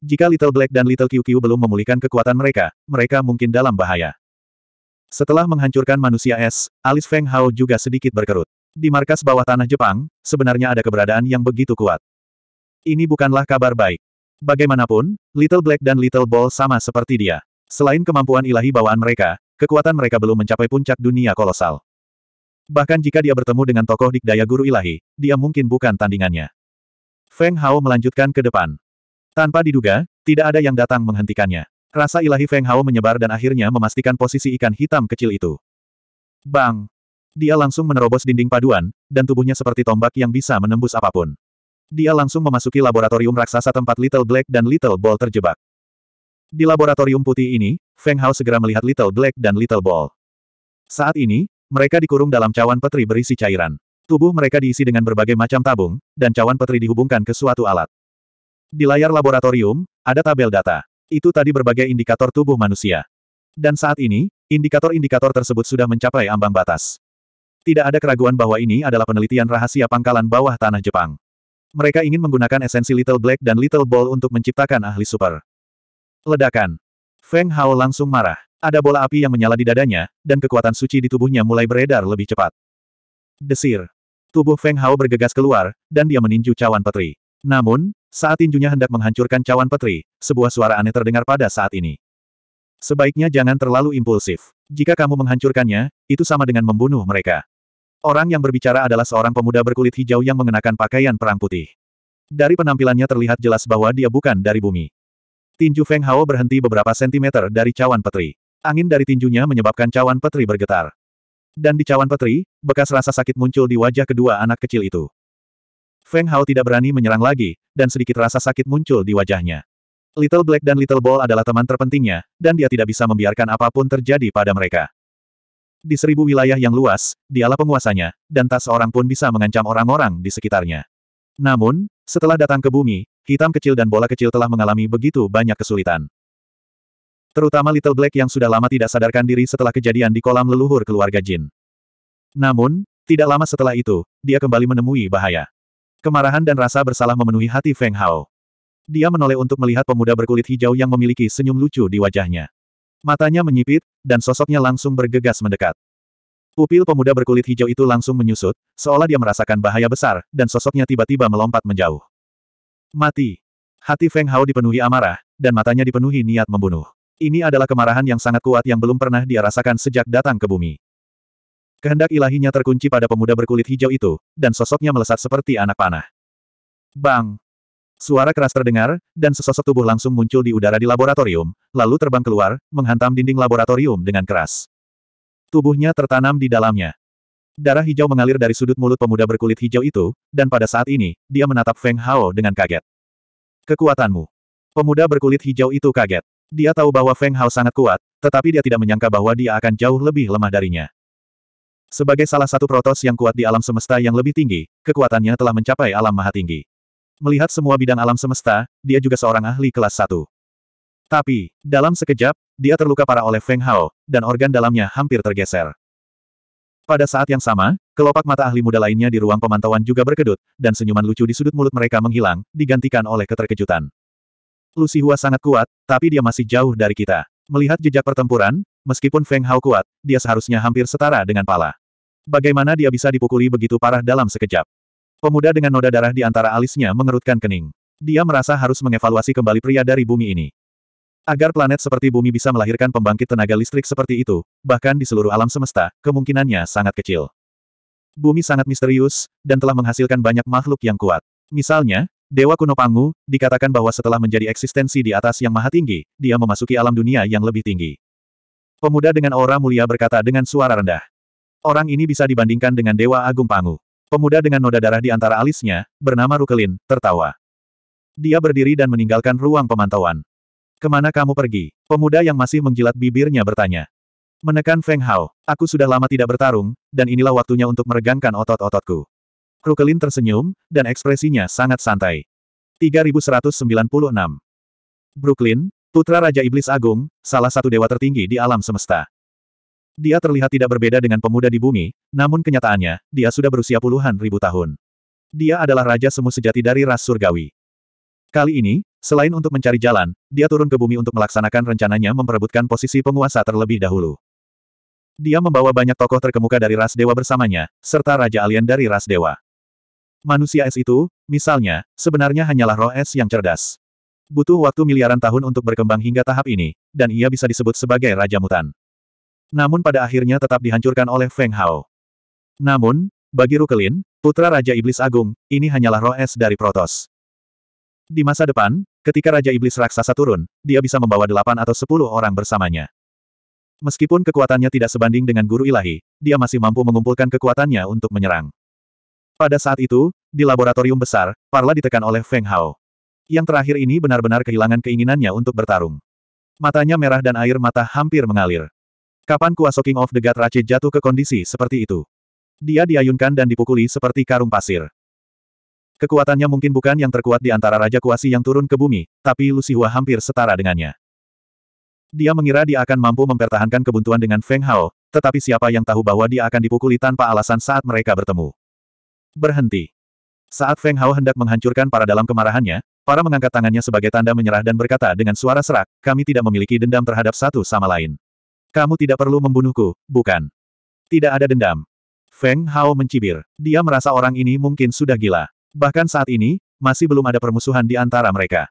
Jika Little Black dan Little QQ belum memulihkan kekuatan mereka, mereka mungkin dalam bahaya. Setelah menghancurkan manusia es, alis Feng Hao juga sedikit berkerut. Di markas bawah tanah Jepang, sebenarnya ada keberadaan yang begitu kuat. Ini bukanlah kabar baik. Bagaimanapun, Little Black dan Little Ball sama seperti dia. Selain kemampuan ilahi bawaan mereka, kekuatan mereka belum mencapai puncak dunia kolosal. Bahkan jika dia bertemu dengan tokoh dikdaya guru ilahi, dia mungkin bukan tandingannya. Feng Hao melanjutkan ke depan. Tanpa diduga, tidak ada yang datang menghentikannya. Rasa ilahi Feng Hao menyebar dan akhirnya memastikan posisi ikan hitam kecil itu. Bang! Dia langsung menerobos dinding paduan, dan tubuhnya seperti tombak yang bisa menembus apapun. Dia langsung memasuki laboratorium raksasa tempat Little Black dan Little Ball terjebak. Di laboratorium putih ini, Feng Hao segera melihat Little Black dan Little Ball. Saat ini, mereka dikurung dalam cawan petri berisi cairan. Tubuh mereka diisi dengan berbagai macam tabung, dan cawan petri dihubungkan ke suatu alat. Di layar laboratorium, ada tabel data. Itu tadi berbagai indikator tubuh manusia. Dan saat ini, indikator-indikator tersebut sudah mencapai ambang batas. Tidak ada keraguan bahwa ini adalah penelitian rahasia pangkalan bawah tanah Jepang. Mereka ingin menggunakan esensi Little Black dan Little Ball untuk menciptakan ahli super. Ledakan. Feng Hao langsung marah. Ada bola api yang menyala di dadanya, dan kekuatan suci di tubuhnya mulai beredar lebih cepat. Desir. Tubuh Feng Hao bergegas keluar, dan dia meninju cawan petri. Namun, saat tinjunya hendak menghancurkan cawan petri, sebuah suara aneh terdengar pada saat ini. Sebaiknya jangan terlalu impulsif. Jika kamu menghancurkannya, itu sama dengan membunuh mereka. Orang yang berbicara adalah seorang pemuda berkulit hijau yang mengenakan pakaian perang putih. Dari penampilannya terlihat jelas bahwa dia bukan dari bumi. Tinju Feng Hao berhenti beberapa sentimeter dari cawan petri. Angin dari tinjunya menyebabkan cawan petri bergetar. Dan di cawan petri, bekas rasa sakit muncul di wajah kedua anak kecil itu. Feng Hao tidak berani menyerang lagi, dan sedikit rasa sakit muncul di wajahnya. Little Black dan Little Ball adalah teman terpentingnya, dan dia tidak bisa membiarkan apapun terjadi pada mereka. Di seribu wilayah yang luas, dialah penguasanya, dan tak seorang pun bisa mengancam orang-orang di sekitarnya. Namun, setelah datang ke bumi, hitam kecil dan bola kecil telah mengalami begitu banyak kesulitan. Terutama Little Black yang sudah lama tidak sadarkan diri setelah kejadian di kolam leluhur keluarga Jin. Namun, tidak lama setelah itu, dia kembali menemui bahaya. Kemarahan dan rasa bersalah memenuhi hati Feng Hao. Dia menoleh untuk melihat pemuda berkulit hijau yang memiliki senyum lucu di wajahnya. Matanya menyipit, dan sosoknya langsung bergegas mendekat. Pupil pemuda berkulit hijau itu langsung menyusut, seolah dia merasakan bahaya besar, dan sosoknya tiba-tiba melompat menjauh. Mati. Hati Feng Hao dipenuhi amarah, dan matanya dipenuhi niat membunuh. Ini adalah kemarahan yang sangat kuat yang belum pernah dia rasakan sejak datang ke bumi. Kehendak ilahinya terkunci pada pemuda berkulit hijau itu, dan sosoknya melesat seperti anak panah. Bang! Suara keras terdengar, dan sesosok tubuh langsung muncul di udara di laboratorium, lalu terbang keluar, menghantam dinding laboratorium dengan keras. Tubuhnya tertanam di dalamnya. Darah hijau mengalir dari sudut mulut pemuda berkulit hijau itu, dan pada saat ini, dia menatap Feng Hao dengan kaget. Kekuatanmu. Pemuda berkulit hijau itu kaget. Dia tahu bahwa Feng Hao sangat kuat, tetapi dia tidak menyangka bahwa dia akan jauh lebih lemah darinya. Sebagai salah satu protos yang kuat di alam semesta yang lebih tinggi, kekuatannya telah mencapai alam maha tinggi. Melihat semua bidang alam semesta, dia juga seorang ahli kelas satu. Tapi, dalam sekejap, dia terluka parah oleh Feng Hao, dan organ dalamnya hampir tergeser. Pada saat yang sama, kelopak mata ahli muda lainnya di ruang pemantauan juga berkedut, dan senyuman lucu di sudut mulut mereka menghilang, digantikan oleh keterkejutan. Lucy Hua sangat kuat, tapi dia masih jauh dari kita. Melihat jejak pertempuran, meskipun Feng Hao kuat, dia seharusnya hampir setara dengan pala. Bagaimana dia bisa dipukuli begitu parah dalam sekejap? Pemuda dengan noda darah di antara alisnya mengerutkan kening. Dia merasa harus mengevaluasi kembali pria dari bumi ini. Agar planet seperti bumi bisa melahirkan pembangkit tenaga listrik seperti itu, bahkan di seluruh alam semesta, kemungkinannya sangat kecil. Bumi sangat misterius, dan telah menghasilkan banyak makhluk yang kuat. Misalnya, Dewa kuno Pangu, dikatakan bahwa setelah menjadi eksistensi di atas yang maha tinggi, dia memasuki alam dunia yang lebih tinggi. Pemuda dengan aura mulia berkata dengan suara rendah. Orang ini bisa dibandingkan dengan Dewa Agung Pangu. Pemuda dengan noda darah di antara alisnya, bernama Rukelin, tertawa. Dia berdiri dan meninggalkan ruang pemantauan. Kemana kamu pergi? Pemuda yang masih menjilat bibirnya bertanya. Menekan Feng Hao, aku sudah lama tidak bertarung, dan inilah waktunya untuk meregangkan otot-ototku. Rukelin tersenyum, dan ekspresinya sangat santai. 3196 Brooklyn, Putra Raja Iblis Agung, salah satu dewa tertinggi di alam semesta. Dia terlihat tidak berbeda dengan pemuda di bumi, namun kenyataannya, dia sudah berusia puluhan ribu tahun. Dia adalah Raja Semu Sejati dari Ras Surgawi. Kali ini, selain untuk mencari jalan, dia turun ke bumi untuk melaksanakan rencananya memperebutkan posisi penguasa terlebih dahulu. Dia membawa banyak tokoh terkemuka dari ras dewa bersamanya, serta Raja Alien dari ras dewa. Manusia es itu, misalnya, sebenarnya hanyalah roh es yang cerdas. Butuh waktu miliaran tahun untuk berkembang hingga tahap ini, dan ia bisa disebut sebagai Raja Mutan. Namun pada akhirnya tetap dihancurkan oleh Feng Hao. Namun, bagi Rukelin, putra Raja Iblis Agung, ini hanyalah roh es dari Protos. Di masa depan, ketika Raja Iblis Raksasa turun, dia bisa membawa delapan atau sepuluh orang bersamanya. Meskipun kekuatannya tidak sebanding dengan guru ilahi, dia masih mampu mengumpulkan kekuatannya untuk menyerang. Pada saat itu, di laboratorium besar, Parla ditekan oleh Feng Hao. Yang terakhir ini benar-benar kehilangan keinginannya untuk bertarung. Matanya merah dan air mata hampir mengalir. Kapan kuasa King of the God Rache jatuh ke kondisi seperti itu? Dia diayunkan dan dipukuli seperti karung pasir. Kekuatannya mungkin bukan yang terkuat di antara Raja Kuasi yang turun ke bumi, tapi Lusihua hampir setara dengannya. Dia mengira dia akan mampu mempertahankan kebuntuan dengan Feng Hao, tetapi siapa yang tahu bahwa dia akan dipukuli tanpa alasan saat mereka bertemu. Berhenti. Saat Feng Hao hendak menghancurkan para dalam kemarahannya, para mengangkat tangannya sebagai tanda menyerah dan berkata dengan suara serak, kami tidak memiliki dendam terhadap satu sama lain. Kamu tidak perlu membunuhku, bukan? Tidak ada dendam. Feng Hao mencibir. Dia merasa orang ini mungkin sudah gila. Bahkan saat ini, masih belum ada permusuhan di antara mereka.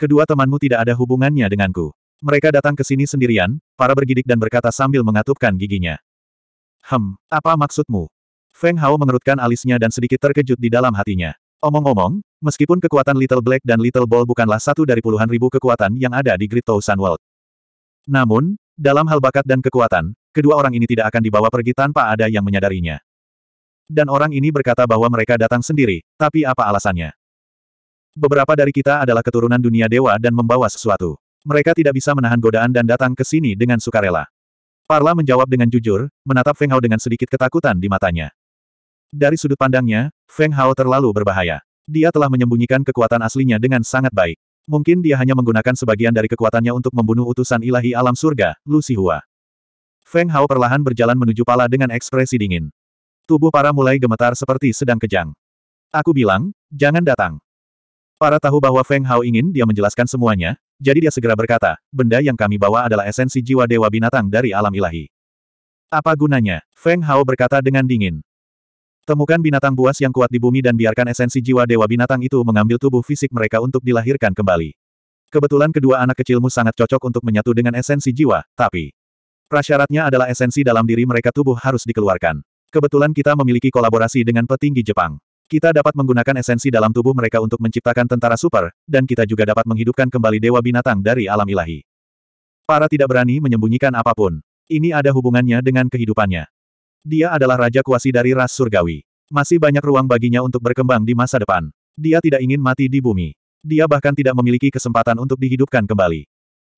Kedua temanmu tidak ada hubungannya denganku. Mereka datang ke sini sendirian, para bergidik dan berkata sambil mengatupkan giginya. Hem, apa maksudmu? Feng Hao mengerutkan alisnya dan sedikit terkejut di dalam hatinya. Omong-omong, meskipun kekuatan Little Black dan Little Ball bukanlah satu dari puluhan ribu kekuatan yang ada di Great Thousand World. Namun, dalam hal bakat dan kekuatan, kedua orang ini tidak akan dibawa pergi tanpa ada yang menyadarinya. Dan orang ini berkata bahwa mereka datang sendiri, tapi apa alasannya? Beberapa dari kita adalah keturunan dunia dewa dan membawa sesuatu. Mereka tidak bisa menahan godaan dan datang ke sini dengan sukarela. Parla menjawab dengan jujur, menatap Feng Hao dengan sedikit ketakutan di matanya. Dari sudut pandangnya, Feng Hao terlalu berbahaya. Dia telah menyembunyikan kekuatan aslinya dengan sangat baik. Mungkin dia hanya menggunakan sebagian dari kekuatannya untuk membunuh utusan ilahi alam surga, Lu Xihua. Feng Hao perlahan berjalan menuju pala dengan ekspresi dingin. Tubuh para mulai gemetar seperti sedang kejang. Aku bilang, jangan datang. Para tahu bahwa Feng Hao ingin dia menjelaskan semuanya, jadi dia segera berkata, benda yang kami bawa adalah esensi jiwa dewa binatang dari alam ilahi. Apa gunanya? Feng Hao berkata dengan dingin. Temukan binatang buas yang kuat di bumi dan biarkan esensi jiwa dewa binatang itu mengambil tubuh fisik mereka untuk dilahirkan kembali. Kebetulan kedua anak kecilmu sangat cocok untuk menyatu dengan esensi jiwa, tapi prasyaratnya adalah esensi dalam diri mereka tubuh harus dikeluarkan. Kebetulan kita memiliki kolaborasi dengan petinggi Jepang. Kita dapat menggunakan esensi dalam tubuh mereka untuk menciptakan tentara super, dan kita juga dapat menghidupkan kembali dewa binatang dari alam ilahi. Para tidak berani menyembunyikan apapun. Ini ada hubungannya dengan kehidupannya. Dia adalah Raja Kuasi dari ras surgawi. Masih banyak ruang baginya untuk berkembang di masa depan. Dia tidak ingin mati di bumi. Dia bahkan tidak memiliki kesempatan untuk dihidupkan kembali.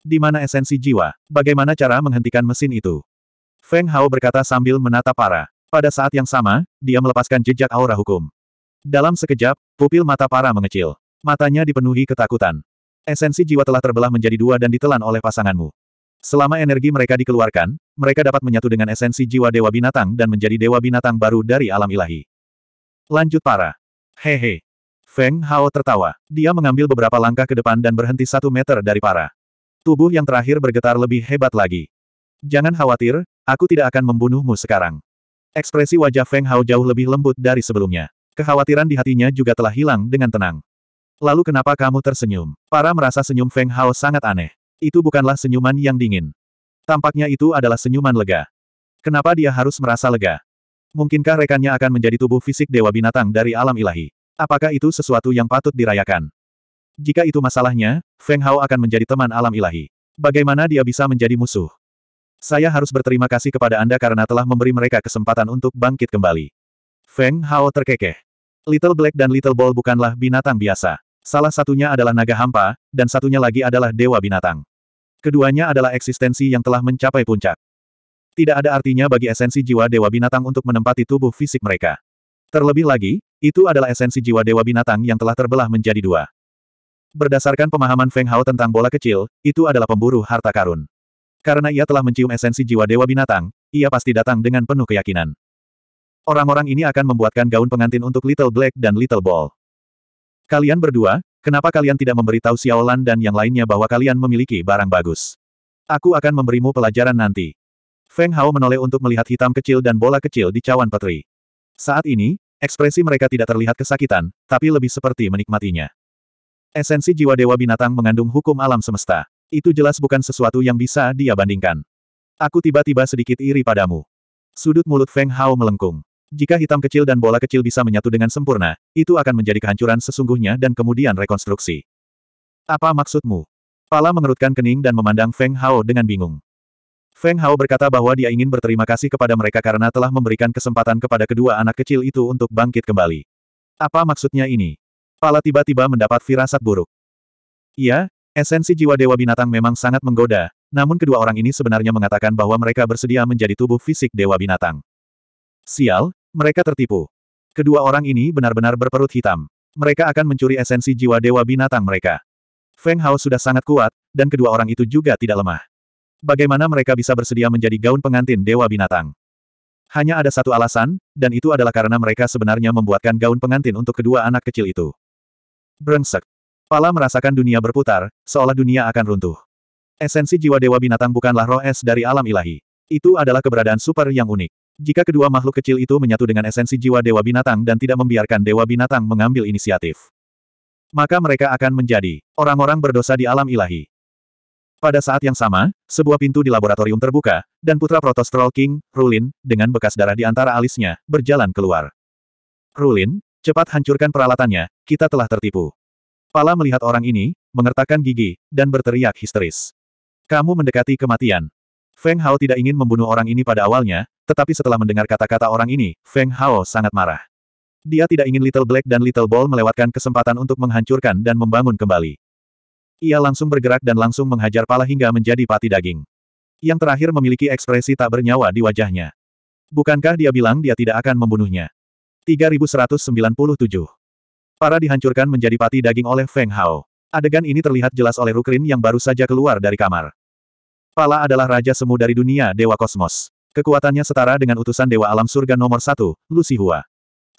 Di mana esensi jiwa? Bagaimana cara menghentikan mesin itu? Feng Hao berkata sambil menatap para. Pada saat yang sama, dia melepaskan jejak aura hukum. Dalam sekejap, pupil mata para mengecil. Matanya dipenuhi ketakutan. Esensi jiwa telah terbelah menjadi dua dan ditelan oleh pasanganmu. Selama energi mereka dikeluarkan, mereka dapat menyatu dengan esensi jiwa Dewa Binatang dan menjadi Dewa Binatang baru dari alam ilahi. Lanjut para. Hehe. Feng Hao tertawa. Dia mengambil beberapa langkah ke depan dan berhenti satu meter dari para. Tubuh yang terakhir bergetar lebih hebat lagi. Jangan khawatir, aku tidak akan membunuhmu sekarang. Ekspresi wajah Feng Hao jauh lebih lembut dari sebelumnya. Kekhawatiran di hatinya juga telah hilang dengan tenang. Lalu kenapa kamu tersenyum? Para merasa senyum Feng Hao sangat aneh. Itu bukanlah senyuman yang dingin. Tampaknya itu adalah senyuman lega. Kenapa dia harus merasa lega? Mungkinkah rekannya akan menjadi tubuh fisik dewa binatang dari alam ilahi? Apakah itu sesuatu yang patut dirayakan? Jika itu masalahnya, Feng Hao akan menjadi teman alam ilahi. Bagaimana dia bisa menjadi musuh? Saya harus berterima kasih kepada Anda karena telah memberi mereka kesempatan untuk bangkit kembali. Feng Hao terkekeh. Little Black dan Little Ball bukanlah binatang biasa. Salah satunya adalah naga hampa, dan satunya lagi adalah dewa binatang. Keduanya adalah eksistensi yang telah mencapai puncak. Tidak ada artinya bagi esensi jiwa dewa binatang untuk menempati tubuh fisik mereka. Terlebih lagi, itu adalah esensi jiwa dewa binatang yang telah terbelah menjadi dua. Berdasarkan pemahaman Feng Hao tentang bola kecil, itu adalah pemburu harta karun. Karena ia telah mencium esensi jiwa dewa binatang, ia pasti datang dengan penuh keyakinan. Orang-orang ini akan membuatkan gaun pengantin untuk Little Black dan Little Ball. Kalian berdua, kenapa kalian tidak memberitahu Xiaolan dan yang lainnya bahwa kalian memiliki barang bagus? Aku akan memberimu pelajaran nanti. Feng Hao menoleh untuk melihat hitam kecil dan bola kecil di cawan petri. Saat ini, ekspresi mereka tidak terlihat kesakitan, tapi lebih seperti menikmatinya. Esensi jiwa dewa binatang mengandung hukum alam semesta. Itu jelas bukan sesuatu yang bisa dia bandingkan. Aku tiba-tiba sedikit iri padamu. Sudut mulut Feng Hao melengkung. Jika hitam kecil dan bola kecil bisa menyatu dengan sempurna, itu akan menjadi kehancuran sesungguhnya dan kemudian rekonstruksi. Apa maksudmu? Pala mengerutkan kening dan memandang Feng Hao dengan bingung. Feng Hao berkata bahwa dia ingin berterima kasih kepada mereka karena telah memberikan kesempatan kepada kedua anak kecil itu untuk bangkit kembali. Apa maksudnya ini? Pala tiba-tiba mendapat firasat buruk. Iya, esensi jiwa dewa binatang memang sangat menggoda, namun kedua orang ini sebenarnya mengatakan bahwa mereka bersedia menjadi tubuh fisik dewa binatang. Sial, mereka tertipu. Kedua orang ini benar-benar berperut hitam. Mereka akan mencuri esensi jiwa dewa binatang mereka. Feng Hao sudah sangat kuat, dan kedua orang itu juga tidak lemah. Bagaimana mereka bisa bersedia menjadi gaun pengantin dewa binatang? Hanya ada satu alasan, dan itu adalah karena mereka sebenarnya membuatkan gaun pengantin untuk kedua anak kecil itu. Brengsek. Pala merasakan dunia berputar, seolah dunia akan runtuh. Esensi jiwa dewa binatang bukanlah roh es dari alam ilahi. Itu adalah keberadaan super yang unik. Jika kedua makhluk kecil itu menyatu dengan esensi jiwa Dewa Binatang dan tidak membiarkan Dewa Binatang mengambil inisiatif, maka mereka akan menjadi orang-orang berdosa di alam ilahi. Pada saat yang sama, sebuah pintu di laboratorium terbuka, dan putra Protos Troll King, Rulin, dengan bekas darah di antara alisnya, berjalan keluar. Rulin, cepat hancurkan peralatannya, kita telah tertipu. Pala melihat orang ini, mengertakkan gigi, dan berteriak histeris. Kamu mendekati kematian. Feng Hao tidak ingin membunuh orang ini pada awalnya, tetapi setelah mendengar kata-kata orang ini, Feng Hao sangat marah. Dia tidak ingin Little Black dan Little Ball melewatkan kesempatan untuk menghancurkan dan membangun kembali. Ia langsung bergerak dan langsung menghajar pala hingga menjadi pati daging. Yang terakhir memiliki ekspresi tak bernyawa di wajahnya. Bukankah dia bilang dia tidak akan membunuhnya? 3197. Para dihancurkan menjadi pati daging oleh Feng Hao. Adegan ini terlihat jelas oleh Rukrin yang baru saja keluar dari kamar. Pala adalah raja semu dari dunia Dewa Kosmos. Kekuatannya setara dengan utusan Dewa Alam Surga nomor satu, Lu Sihua.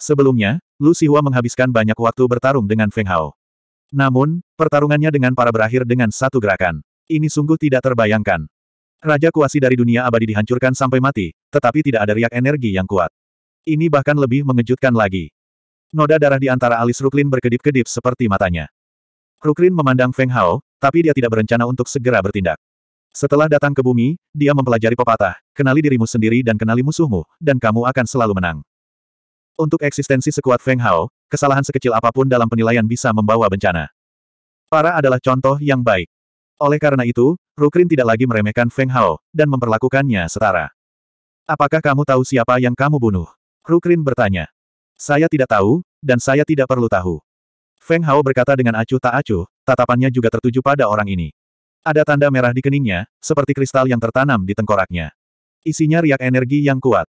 Sebelumnya, Lu Sihua menghabiskan banyak waktu bertarung dengan Feng Hao. Namun, pertarungannya dengan para berakhir dengan satu gerakan. Ini sungguh tidak terbayangkan. Raja kuasi dari dunia abadi dihancurkan sampai mati, tetapi tidak ada riak energi yang kuat. Ini bahkan lebih mengejutkan lagi. Noda darah di antara alis Ruklin berkedip-kedip seperti matanya. Ruklin memandang Feng Hao, tapi dia tidak berencana untuk segera bertindak. Setelah datang ke bumi, dia mempelajari pepatah, kenali dirimu sendiri dan kenali musuhmu, dan kamu akan selalu menang. Untuk eksistensi sekuat Feng Hao, kesalahan sekecil apapun dalam penilaian bisa membawa bencana. Para adalah contoh yang baik. Oleh karena itu, Rukrin tidak lagi meremehkan Feng Hao, dan memperlakukannya setara. Apakah kamu tahu siapa yang kamu bunuh? Rukrin bertanya. Saya tidak tahu, dan saya tidak perlu tahu. Feng Hao berkata dengan acuh tak acuh, tatapannya juga tertuju pada orang ini. Ada tanda merah di keningnya, seperti kristal yang tertanam di tengkoraknya. Isinya riak energi yang kuat.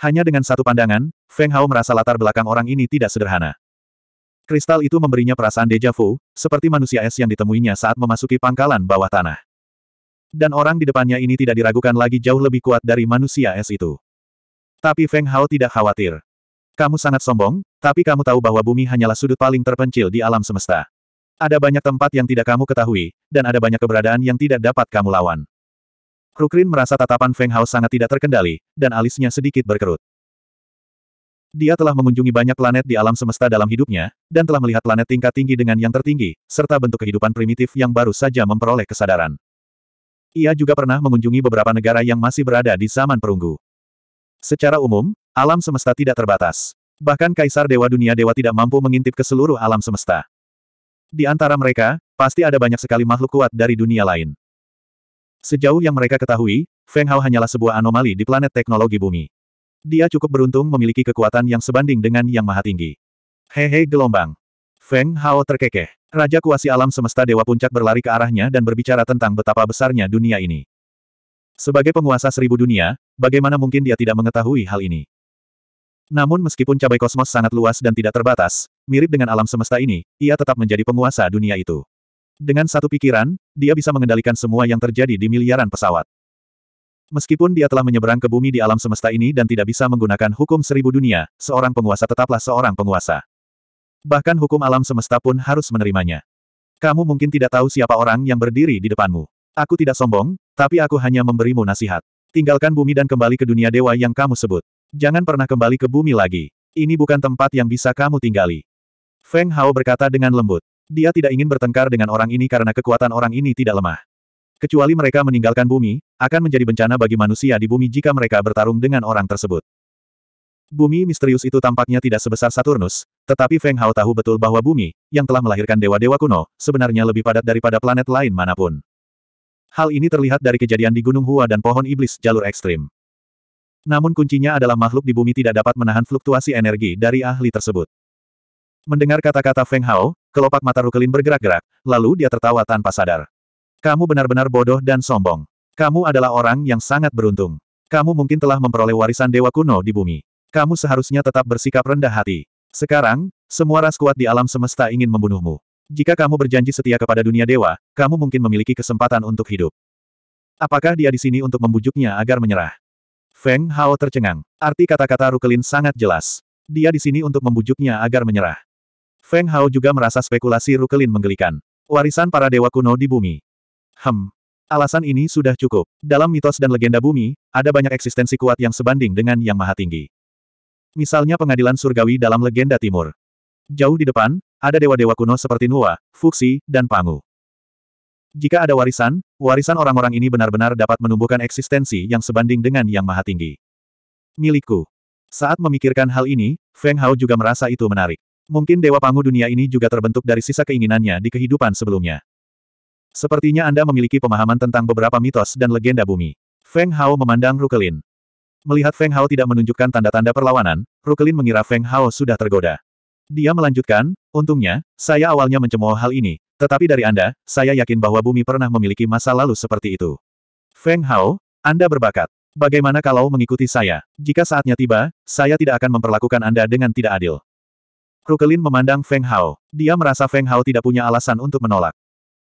Hanya dengan satu pandangan, Feng Hao merasa latar belakang orang ini tidak sederhana. Kristal itu memberinya perasaan deja vu, seperti manusia es yang ditemuinya saat memasuki pangkalan bawah tanah. Dan orang di depannya ini tidak diragukan lagi jauh lebih kuat dari manusia es itu. Tapi Feng Hao tidak khawatir. Kamu sangat sombong, tapi kamu tahu bahwa bumi hanyalah sudut paling terpencil di alam semesta. Ada banyak tempat yang tidak kamu ketahui, dan ada banyak keberadaan yang tidak dapat kamu lawan. Krukrin merasa tatapan Feng Hao sangat tidak terkendali, dan alisnya sedikit berkerut. Dia telah mengunjungi banyak planet di alam semesta dalam hidupnya, dan telah melihat planet tingkat tinggi dengan yang tertinggi, serta bentuk kehidupan primitif yang baru saja memperoleh kesadaran. Ia juga pernah mengunjungi beberapa negara yang masih berada di zaman perunggu. Secara umum, alam semesta tidak terbatas. Bahkan Kaisar Dewa Dunia Dewa tidak mampu mengintip ke seluruh alam semesta. Di antara mereka, pasti ada banyak sekali makhluk kuat dari dunia lain. Sejauh yang mereka ketahui, Feng Hao hanyalah sebuah anomali di planet teknologi bumi. Dia cukup beruntung memiliki kekuatan yang sebanding dengan yang maha tinggi. Hehe gelombang. Feng Hao terkekeh. Raja kuasi alam semesta Dewa Puncak berlari ke arahnya dan berbicara tentang betapa besarnya dunia ini. Sebagai penguasa seribu dunia, bagaimana mungkin dia tidak mengetahui hal ini? Namun meskipun cabai kosmos sangat luas dan tidak terbatas, mirip dengan alam semesta ini, ia tetap menjadi penguasa dunia itu. Dengan satu pikiran, dia bisa mengendalikan semua yang terjadi di miliaran pesawat. Meskipun dia telah menyeberang ke bumi di alam semesta ini dan tidak bisa menggunakan hukum seribu dunia, seorang penguasa tetaplah seorang penguasa. Bahkan hukum alam semesta pun harus menerimanya. Kamu mungkin tidak tahu siapa orang yang berdiri di depanmu. Aku tidak sombong, tapi aku hanya memberimu nasihat. Tinggalkan bumi dan kembali ke dunia dewa yang kamu sebut. Jangan pernah kembali ke bumi lagi. Ini bukan tempat yang bisa kamu tinggali. Feng Hao berkata dengan lembut. Dia tidak ingin bertengkar dengan orang ini karena kekuatan orang ini tidak lemah. Kecuali mereka meninggalkan bumi, akan menjadi bencana bagi manusia di bumi jika mereka bertarung dengan orang tersebut. Bumi misterius itu tampaknya tidak sebesar Saturnus, tetapi Feng Hao tahu betul bahwa bumi, yang telah melahirkan dewa-dewa kuno, sebenarnya lebih padat daripada planet lain manapun. Hal ini terlihat dari kejadian di Gunung Hua dan pohon iblis jalur ekstrim. Namun kuncinya adalah makhluk di bumi tidak dapat menahan fluktuasi energi dari ahli tersebut. Mendengar kata-kata Feng Hao, kelopak mata Rukelin bergerak-gerak, lalu dia tertawa tanpa sadar. Kamu benar-benar bodoh dan sombong. Kamu adalah orang yang sangat beruntung. Kamu mungkin telah memperoleh warisan dewa kuno di bumi. Kamu seharusnya tetap bersikap rendah hati. Sekarang, semua ras kuat di alam semesta ingin membunuhmu. Jika kamu berjanji setia kepada dunia dewa, kamu mungkin memiliki kesempatan untuk hidup. Apakah dia di sini untuk membujuknya agar menyerah? Feng Hao tercengang. Arti kata-kata Rukelin sangat jelas. Dia di sini untuk membujuknya agar menyerah. Feng Hao juga merasa spekulasi Rukelin menggelikan. Warisan para dewa kuno di bumi. Hem. Alasan ini sudah cukup. Dalam mitos dan legenda bumi, ada banyak eksistensi kuat yang sebanding dengan yang maha tinggi. Misalnya pengadilan surgawi dalam legenda timur. Jauh di depan, ada dewa-dewa kuno seperti Nuwa, Fuxi, dan Pangu. Jika ada warisan, warisan orang-orang ini benar-benar dapat menumbuhkan eksistensi yang sebanding dengan yang maha tinggi. Milikku. Saat memikirkan hal ini, Feng Hao juga merasa itu menarik. Mungkin Dewa Pangu dunia ini juga terbentuk dari sisa keinginannya di kehidupan sebelumnya. Sepertinya Anda memiliki pemahaman tentang beberapa mitos dan legenda bumi. Feng Hao memandang Rukelin. Melihat Feng Hao tidak menunjukkan tanda-tanda perlawanan, Rukelin mengira Feng Hao sudah tergoda. Dia melanjutkan, untungnya, saya awalnya mencemooh hal ini, tetapi dari Anda, saya yakin bahwa bumi pernah memiliki masa lalu seperti itu. Feng Hao, Anda berbakat. Bagaimana kalau mengikuti saya? Jika saatnya tiba, saya tidak akan memperlakukan Anda dengan tidak adil. Rukelin memandang Feng Hao. Dia merasa Feng Hao tidak punya alasan untuk menolak.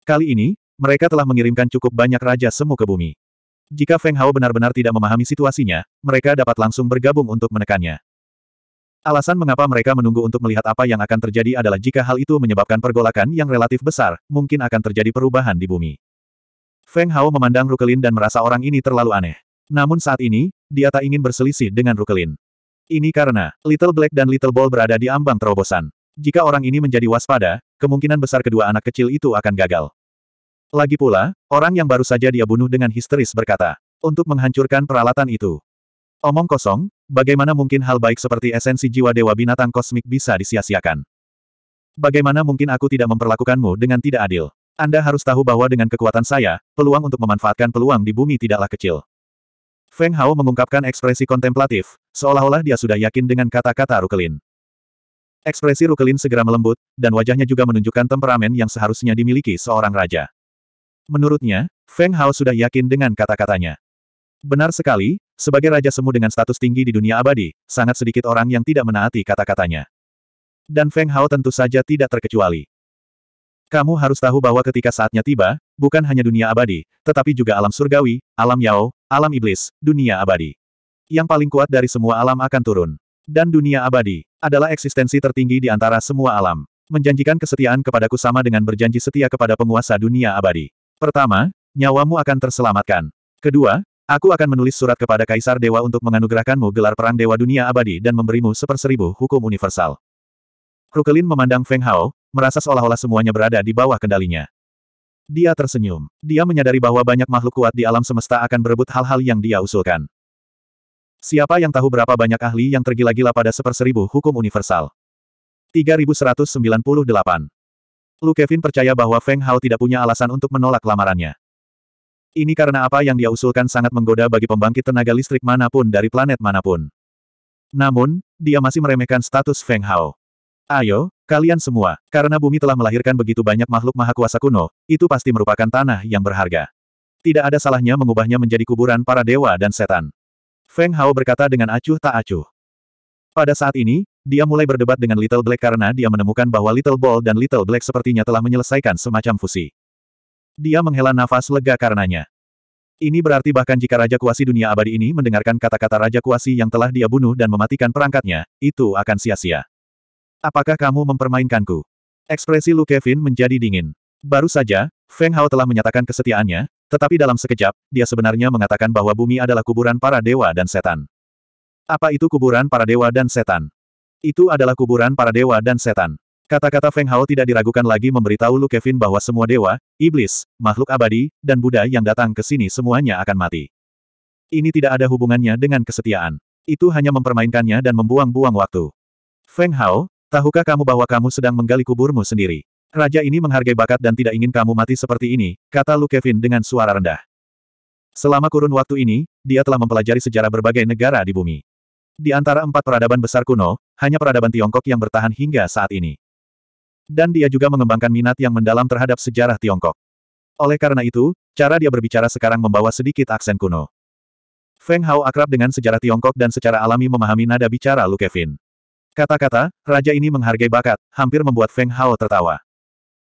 Kali ini, mereka telah mengirimkan cukup banyak raja semu ke bumi. Jika Feng Hao benar-benar tidak memahami situasinya, mereka dapat langsung bergabung untuk menekannya. Alasan mengapa mereka menunggu untuk melihat apa yang akan terjadi adalah jika hal itu menyebabkan pergolakan yang relatif besar, mungkin akan terjadi perubahan di bumi. Feng Hao memandang Rukelin dan merasa orang ini terlalu aneh. Namun saat ini, dia tak ingin berselisih dengan Rukelin. Ini karena, Little Black dan Little Ball berada di ambang terobosan. Jika orang ini menjadi waspada, kemungkinan besar kedua anak kecil itu akan gagal. Lagi pula, orang yang baru saja dia bunuh dengan histeris berkata, untuk menghancurkan peralatan itu. Omong kosong, Bagaimana mungkin hal baik seperti esensi jiwa dewa binatang kosmik bisa disia-siakan? Bagaimana mungkin aku tidak memperlakukanmu dengan tidak adil? Anda harus tahu bahwa dengan kekuatan saya, peluang untuk memanfaatkan peluang di bumi tidaklah kecil. Feng Hao mengungkapkan ekspresi kontemplatif, seolah-olah dia sudah yakin dengan kata-kata Rukelin. Ekspresi Rukelin segera melembut, dan wajahnya juga menunjukkan temperamen yang seharusnya dimiliki seorang raja. Menurutnya, Feng Hao sudah yakin dengan kata-katanya. Benar sekali, sebagai Raja Semu dengan status tinggi di dunia abadi, sangat sedikit orang yang tidak menaati kata-katanya. Dan Feng Hao tentu saja tidak terkecuali. Kamu harus tahu bahwa ketika saatnya tiba, bukan hanya dunia abadi, tetapi juga alam surgawi, alam Yao, alam iblis, dunia abadi. Yang paling kuat dari semua alam akan turun. Dan dunia abadi adalah eksistensi tertinggi di antara semua alam. Menjanjikan kesetiaan kepadaku sama dengan berjanji setia kepada penguasa dunia abadi. Pertama, nyawamu akan terselamatkan. Kedua, Aku akan menulis surat kepada Kaisar Dewa untuk menganugerahkanmu gelar Perang Dewa Dunia Abadi dan memberimu seperseribu hukum universal. Rukelin memandang Feng Hao, merasa seolah-olah semuanya berada di bawah kendalinya. Dia tersenyum. Dia menyadari bahwa banyak makhluk kuat di alam semesta akan berebut hal-hal yang dia usulkan. Siapa yang tahu berapa banyak ahli yang tergila-gila pada seperseribu hukum universal? 3198. Lu Kevin percaya bahwa Feng Hao tidak punya alasan untuk menolak lamarannya. Ini karena apa yang dia usulkan sangat menggoda bagi pembangkit tenaga listrik manapun dari planet manapun. Namun, dia masih meremehkan status Feng Hao. Ayo, kalian semua, karena bumi telah melahirkan begitu banyak makhluk maha kuasa kuno, itu pasti merupakan tanah yang berharga. Tidak ada salahnya mengubahnya menjadi kuburan para dewa dan setan. Feng Hao berkata dengan acuh tak acuh. Pada saat ini, dia mulai berdebat dengan Little Black karena dia menemukan bahwa Little Ball dan Little Black sepertinya telah menyelesaikan semacam fusi. Dia menghela nafas lega karenanya. Ini berarti bahkan jika Raja Kuasi dunia abadi ini mendengarkan kata-kata Raja Kuasi yang telah dia bunuh dan mematikan perangkatnya, itu akan sia-sia. Apakah kamu mempermainkanku? Ekspresi Lu Kevin menjadi dingin. Baru saja, Feng Hao telah menyatakan kesetiaannya, tetapi dalam sekejap, dia sebenarnya mengatakan bahwa bumi adalah kuburan para dewa dan setan. Apa itu kuburan para dewa dan setan? Itu adalah kuburan para dewa dan setan. Kata-kata Feng Hao tidak diragukan lagi memberitahu Lu Kevin bahwa semua dewa, iblis, makhluk abadi, dan Buddha yang datang ke sini semuanya akan mati. Ini tidak ada hubungannya dengan kesetiaan. Itu hanya mempermainkannya dan membuang-buang waktu. Feng Hao, tahukah kamu bahwa kamu sedang menggali kuburmu sendiri? Raja ini menghargai bakat dan tidak ingin kamu mati seperti ini, kata Lu Kevin dengan suara rendah. Selama kurun waktu ini, dia telah mempelajari sejarah berbagai negara di bumi. Di antara empat peradaban besar kuno, hanya peradaban Tiongkok yang bertahan hingga saat ini. Dan dia juga mengembangkan minat yang mendalam terhadap sejarah Tiongkok. Oleh karena itu, cara dia berbicara sekarang membawa sedikit aksen kuno. Feng Hao akrab dengan sejarah Tiongkok dan secara alami memahami nada bicara Lu Kevin. Kata-kata, raja ini menghargai bakat, hampir membuat Feng Hao tertawa.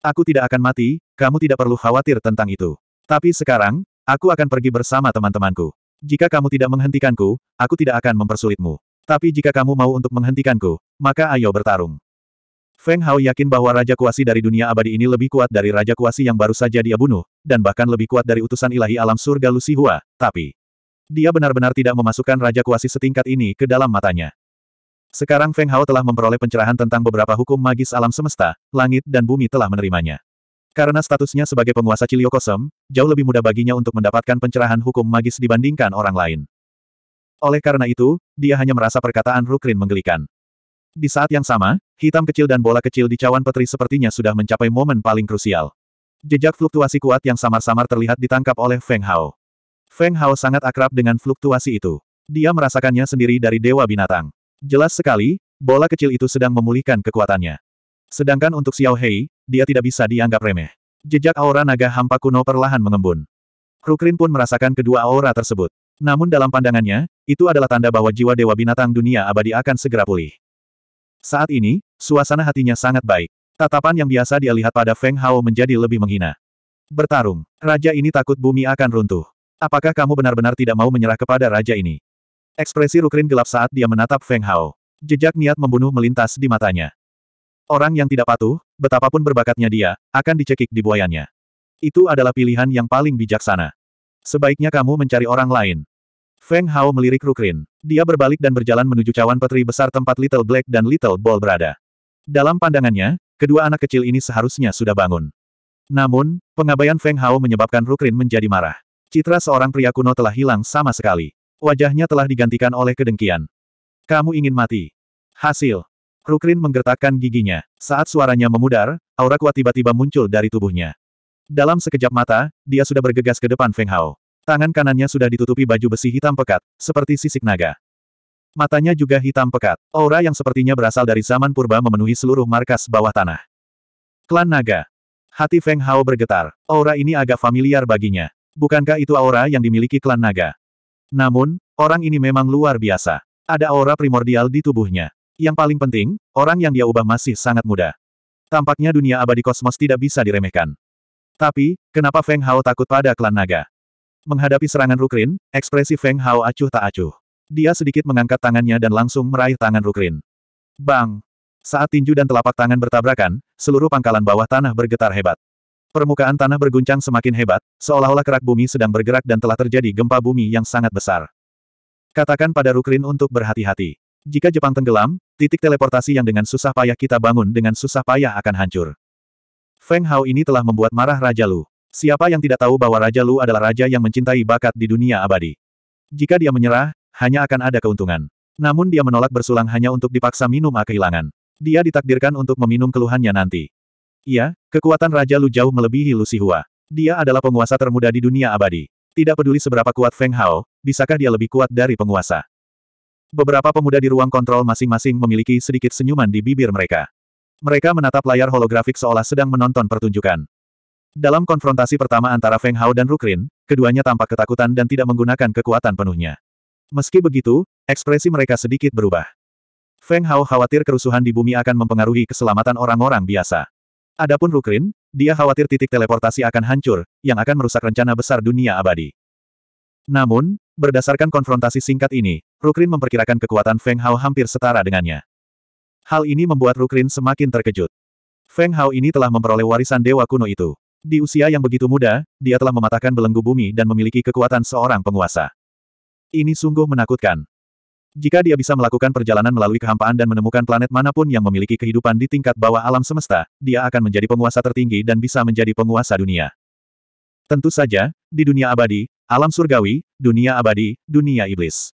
Aku tidak akan mati, kamu tidak perlu khawatir tentang itu. Tapi sekarang, aku akan pergi bersama teman-temanku. Jika kamu tidak menghentikanku, aku tidak akan mempersulitmu. Tapi jika kamu mau untuk menghentikanku, maka ayo bertarung. Feng Hao yakin bahwa Raja Kuasi dari dunia abadi ini lebih kuat dari Raja Kuasi yang baru saja dia bunuh, dan bahkan lebih kuat dari utusan ilahi alam surga Lusi Hua, tapi... Dia benar-benar tidak memasukkan Raja Kuasi setingkat ini ke dalam matanya. Sekarang Feng Hao telah memperoleh pencerahan tentang beberapa hukum magis alam semesta, langit dan bumi telah menerimanya. Karena statusnya sebagai penguasa Ciliokosem, jauh lebih mudah baginya untuk mendapatkan pencerahan hukum magis dibandingkan orang lain. Oleh karena itu, dia hanya merasa perkataan Rukrin menggelikan. Di saat yang sama, hitam kecil dan bola kecil di cawan petri sepertinya sudah mencapai momen paling krusial. Jejak fluktuasi kuat yang samar-samar terlihat ditangkap oleh Feng Hao. Feng Hao sangat akrab dengan fluktuasi itu. Dia merasakannya sendiri dari Dewa Binatang. Jelas sekali, bola kecil itu sedang memulihkan kekuatannya. Sedangkan untuk Xiao Hei, dia tidak bisa dianggap remeh. Jejak aura naga hampa kuno perlahan mengembun. Rukrin pun merasakan kedua aura tersebut. Namun dalam pandangannya, itu adalah tanda bahwa jiwa Dewa Binatang Dunia Abadi akan segera pulih. Saat ini, suasana hatinya sangat baik. Tatapan yang biasa dia lihat pada Feng Hao menjadi lebih menghina. Bertarung, raja ini takut bumi akan runtuh. Apakah kamu benar-benar tidak mau menyerah kepada raja ini? Ekspresi Rukrin gelap saat dia menatap Feng Hao. Jejak niat membunuh melintas di matanya. Orang yang tidak patuh, betapapun berbakatnya dia, akan dicekik di buayanya Itu adalah pilihan yang paling bijaksana. Sebaiknya kamu mencari orang lain. Feng Hao melirik Rukrin. Dia berbalik dan berjalan menuju cawan petri besar tempat Little Black dan Little Ball berada. Dalam pandangannya, kedua anak kecil ini seharusnya sudah bangun. Namun, pengabaian Feng Hao menyebabkan Rukrin menjadi marah. Citra seorang pria kuno telah hilang sama sekali. Wajahnya telah digantikan oleh kedengkian. Kamu ingin mati. Hasil. Rukrin menggertakkan giginya. Saat suaranya memudar, aura kuat tiba-tiba muncul dari tubuhnya. Dalam sekejap mata, dia sudah bergegas ke depan Feng Hao. Tangan kanannya sudah ditutupi baju besi hitam pekat, seperti sisik naga. Matanya juga hitam pekat. Aura yang sepertinya berasal dari zaman purba memenuhi seluruh markas bawah tanah. Klan Naga. Hati Feng Hao bergetar. Aura ini agak familiar baginya. Bukankah itu aura yang dimiliki klan Naga? Namun, orang ini memang luar biasa. Ada aura primordial di tubuhnya. Yang paling penting, orang yang dia ubah masih sangat muda. Tampaknya dunia abadi kosmos tidak bisa diremehkan. Tapi, kenapa Feng Hao takut pada klan Naga? Menghadapi serangan Rukrin, ekspresi Feng Hao acuh tak acuh. Dia sedikit mengangkat tangannya dan langsung meraih tangan Rukrin. Bang! Saat tinju dan telapak tangan bertabrakan, seluruh pangkalan bawah tanah bergetar hebat. Permukaan tanah berguncang semakin hebat, seolah-olah kerak bumi sedang bergerak dan telah terjadi gempa bumi yang sangat besar. Katakan pada Rukrin untuk berhati-hati. Jika Jepang tenggelam, titik teleportasi yang dengan susah payah kita bangun dengan susah payah akan hancur. Feng Hao ini telah membuat marah Raja Lu. Siapa yang tidak tahu bahwa Raja Lu adalah raja yang mencintai bakat di dunia abadi? Jika dia menyerah, hanya akan ada keuntungan. Namun dia menolak bersulang hanya untuk dipaksa minum A ah kehilangan. Dia ditakdirkan untuk meminum keluhannya nanti. Iya, kekuatan Raja Lu jauh melebihi Lu Sihua. Dia adalah penguasa termuda di dunia abadi. Tidak peduli seberapa kuat Feng Hao, bisakah dia lebih kuat dari penguasa? Beberapa pemuda di ruang kontrol masing-masing memiliki sedikit senyuman di bibir mereka. Mereka menatap layar holografik seolah sedang menonton pertunjukan. Dalam konfrontasi pertama antara Feng Hao dan Rukrin, keduanya tampak ketakutan dan tidak menggunakan kekuatan penuhnya. Meski begitu, ekspresi mereka sedikit berubah. Feng Hao khawatir kerusuhan di bumi akan mempengaruhi keselamatan orang-orang biasa. Adapun Rukrin, dia khawatir titik teleportasi akan hancur, yang akan merusak rencana besar dunia abadi. Namun, berdasarkan konfrontasi singkat ini, Rukrin memperkirakan kekuatan Feng Hao hampir setara dengannya. Hal ini membuat Rukrin semakin terkejut. Feng Hao ini telah memperoleh warisan dewa kuno itu. Di usia yang begitu muda, dia telah mematahkan belenggu bumi dan memiliki kekuatan seorang penguasa. Ini sungguh menakutkan. Jika dia bisa melakukan perjalanan melalui kehampaan dan menemukan planet manapun yang memiliki kehidupan di tingkat bawah alam semesta, dia akan menjadi penguasa tertinggi dan bisa menjadi penguasa dunia. Tentu saja, di dunia abadi, alam surgawi, dunia abadi, dunia iblis.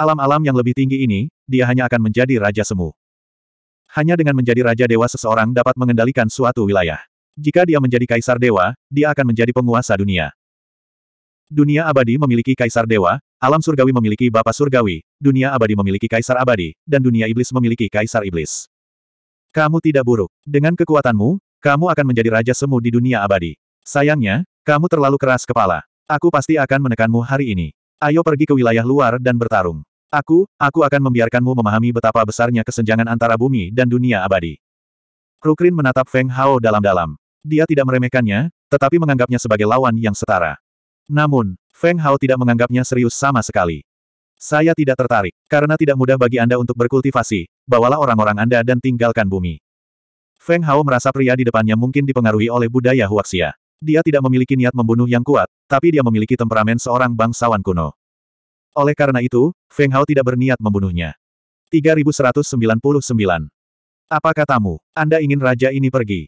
Alam-alam yang lebih tinggi ini, dia hanya akan menjadi raja semu. Hanya dengan menjadi raja dewa seseorang dapat mengendalikan suatu wilayah. Jika dia menjadi kaisar dewa, dia akan menjadi penguasa dunia. Dunia abadi memiliki kaisar dewa, alam surgawi memiliki bapa surgawi, dunia abadi memiliki kaisar abadi, dan dunia iblis memiliki kaisar iblis. Kamu tidak buruk. Dengan kekuatanmu, kamu akan menjadi raja semu di dunia abadi. Sayangnya, kamu terlalu keras kepala. Aku pasti akan menekanmu hari ini. Ayo pergi ke wilayah luar dan bertarung. Aku, aku akan membiarkanmu memahami betapa besarnya kesenjangan antara bumi dan dunia abadi. Krukrin menatap Feng Hao dalam-dalam. Dia tidak meremehkannya, tetapi menganggapnya sebagai lawan yang setara. Namun, Feng Hao tidak menganggapnya serius sama sekali. Saya tidak tertarik, karena tidak mudah bagi Anda untuk berkultivasi, bawalah orang-orang Anda dan tinggalkan bumi. Feng Hao merasa pria di depannya mungkin dipengaruhi oleh budaya Huaxia. Dia tidak memiliki niat membunuh yang kuat, tapi dia memiliki temperamen seorang bangsawan kuno. Oleh karena itu, Feng Hao tidak berniat membunuhnya. 3199. Apa katamu, Anda ingin raja ini pergi?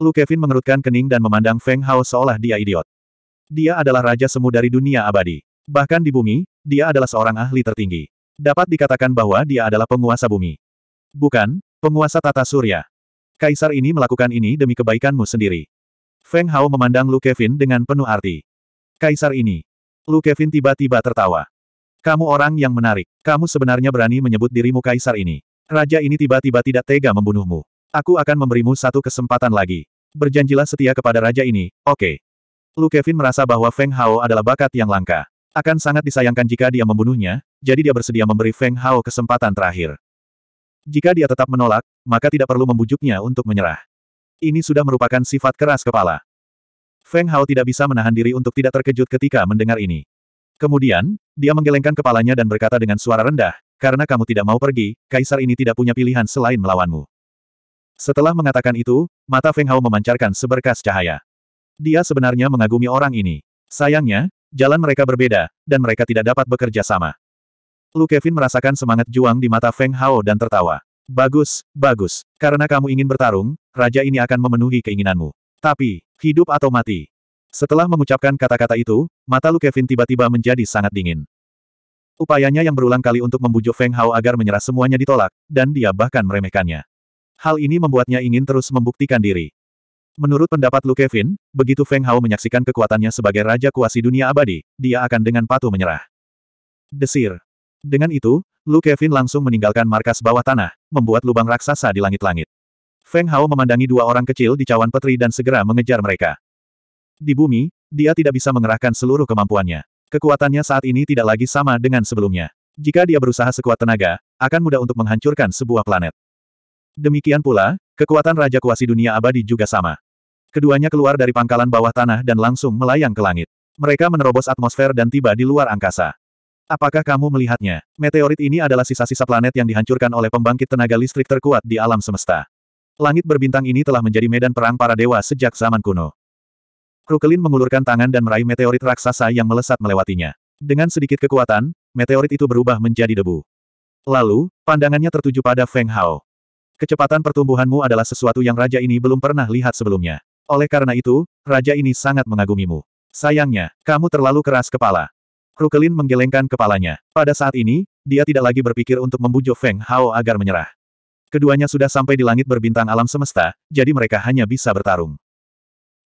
Lu Kevin mengerutkan kening dan memandang Feng Hao seolah dia idiot. Dia adalah raja semu dari dunia abadi. Bahkan di bumi, dia adalah seorang ahli tertinggi. Dapat dikatakan bahwa dia adalah penguasa bumi. Bukan, penguasa tata surya. Kaisar ini melakukan ini demi kebaikanmu sendiri. Feng Hao memandang Lu Kevin dengan penuh arti. Kaisar ini. Lu Kevin tiba-tiba tertawa. Kamu orang yang menarik. Kamu sebenarnya berani menyebut dirimu kaisar ini. Raja ini tiba-tiba tidak tega membunuhmu. Aku akan memberimu satu kesempatan lagi. Berjanjilah setia kepada raja ini, oke. Okay. Lu Kevin merasa bahwa Feng Hao adalah bakat yang langka. Akan sangat disayangkan jika dia membunuhnya, jadi dia bersedia memberi Feng Hao kesempatan terakhir. Jika dia tetap menolak, maka tidak perlu membujuknya untuk menyerah. Ini sudah merupakan sifat keras kepala. Feng Hao tidak bisa menahan diri untuk tidak terkejut ketika mendengar ini. Kemudian, dia menggelengkan kepalanya dan berkata dengan suara rendah, karena kamu tidak mau pergi, kaisar ini tidak punya pilihan selain melawanmu. Setelah mengatakan itu, mata Feng Hao memancarkan seberkas cahaya. Dia sebenarnya mengagumi orang ini. Sayangnya, jalan mereka berbeda, dan mereka tidak dapat bekerja sama. Lu Kevin merasakan semangat juang di mata Feng Hao dan tertawa. Bagus, bagus. Karena kamu ingin bertarung, raja ini akan memenuhi keinginanmu. Tapi, hidup atau mati. Setelah mengucapkan kata-kata itu, mata Lu Kevin tiba-tiba menjadi sangat dingin. Upayanya yang berulang kali untuk membujuk Feng Hao agar menyerah semuanya ditolak, dan dia bahkan meremehkannya. Hal ini membuatnya ingin terus membuktikan diri. Menurut pendapat Lu Kevin, begitu Feng Hao menyaksikan kekuatannya sebagai Raja Kuasi Dunia Abadi, dia akan dengan patuh menyerah. Desir. Dengan itu, Lu Kevin langsung meninggalkan markas bawah tanah, membuat lubang raksasa di langit-langit. Feng Hao memandangi dua orang kecil di cawan petri dan segera mengejar mereka. Di bumi, dia tidak bisa mengerahkan seluruh kemampuannya. Kekuatannya saat ini tidak lagi sama dengan sebelumnya. Jika dia berusaha sekuat tenaga, akan mudah untuk menghancurkan sebuah planet. Demikian pula, kekuatan Raja Kuasi Dunia Abadi juga sama. Keduanya keluar dari pangkalan bawah tanah dan langsung melayang ke langit. Mereka menerobos atmosfer dan tiba di luar angkasa. Apakah kamu melihatnya? Meteorit ini adalah sisa-sisa planet yang dihancurkan oleh pembangkit tenaga listrik terkuat di alam semesta. Langit berbintang ini telah menjadi medan perang para dewa sejak zaman kuno. Krukelin mengulurkan tangan dan meraih meteorit raksasa yang melesat melewatinya. Dengan sedikit kekuatan, meteorit itu berubah menjadi debu. Lalu, pandangannya tertuju pada Feng Hao. Kecepatan pertumbuhanmu adalah sesuatu yang raja ini belum pernah lihat sebelumnya. Oleh karena itu, raja ini sangat mengagumimu. Sayangnya, kamu terlalu keras kepala. Rukelin menggelengkan kepalanya. Pada saat ini, dia tidak lagi berpikir untuk membujuk Feng Hao agar menyerah. Keduanya sudah sampai di langit berbintang alam semesta, jadi mereka hanya bisa bertarung.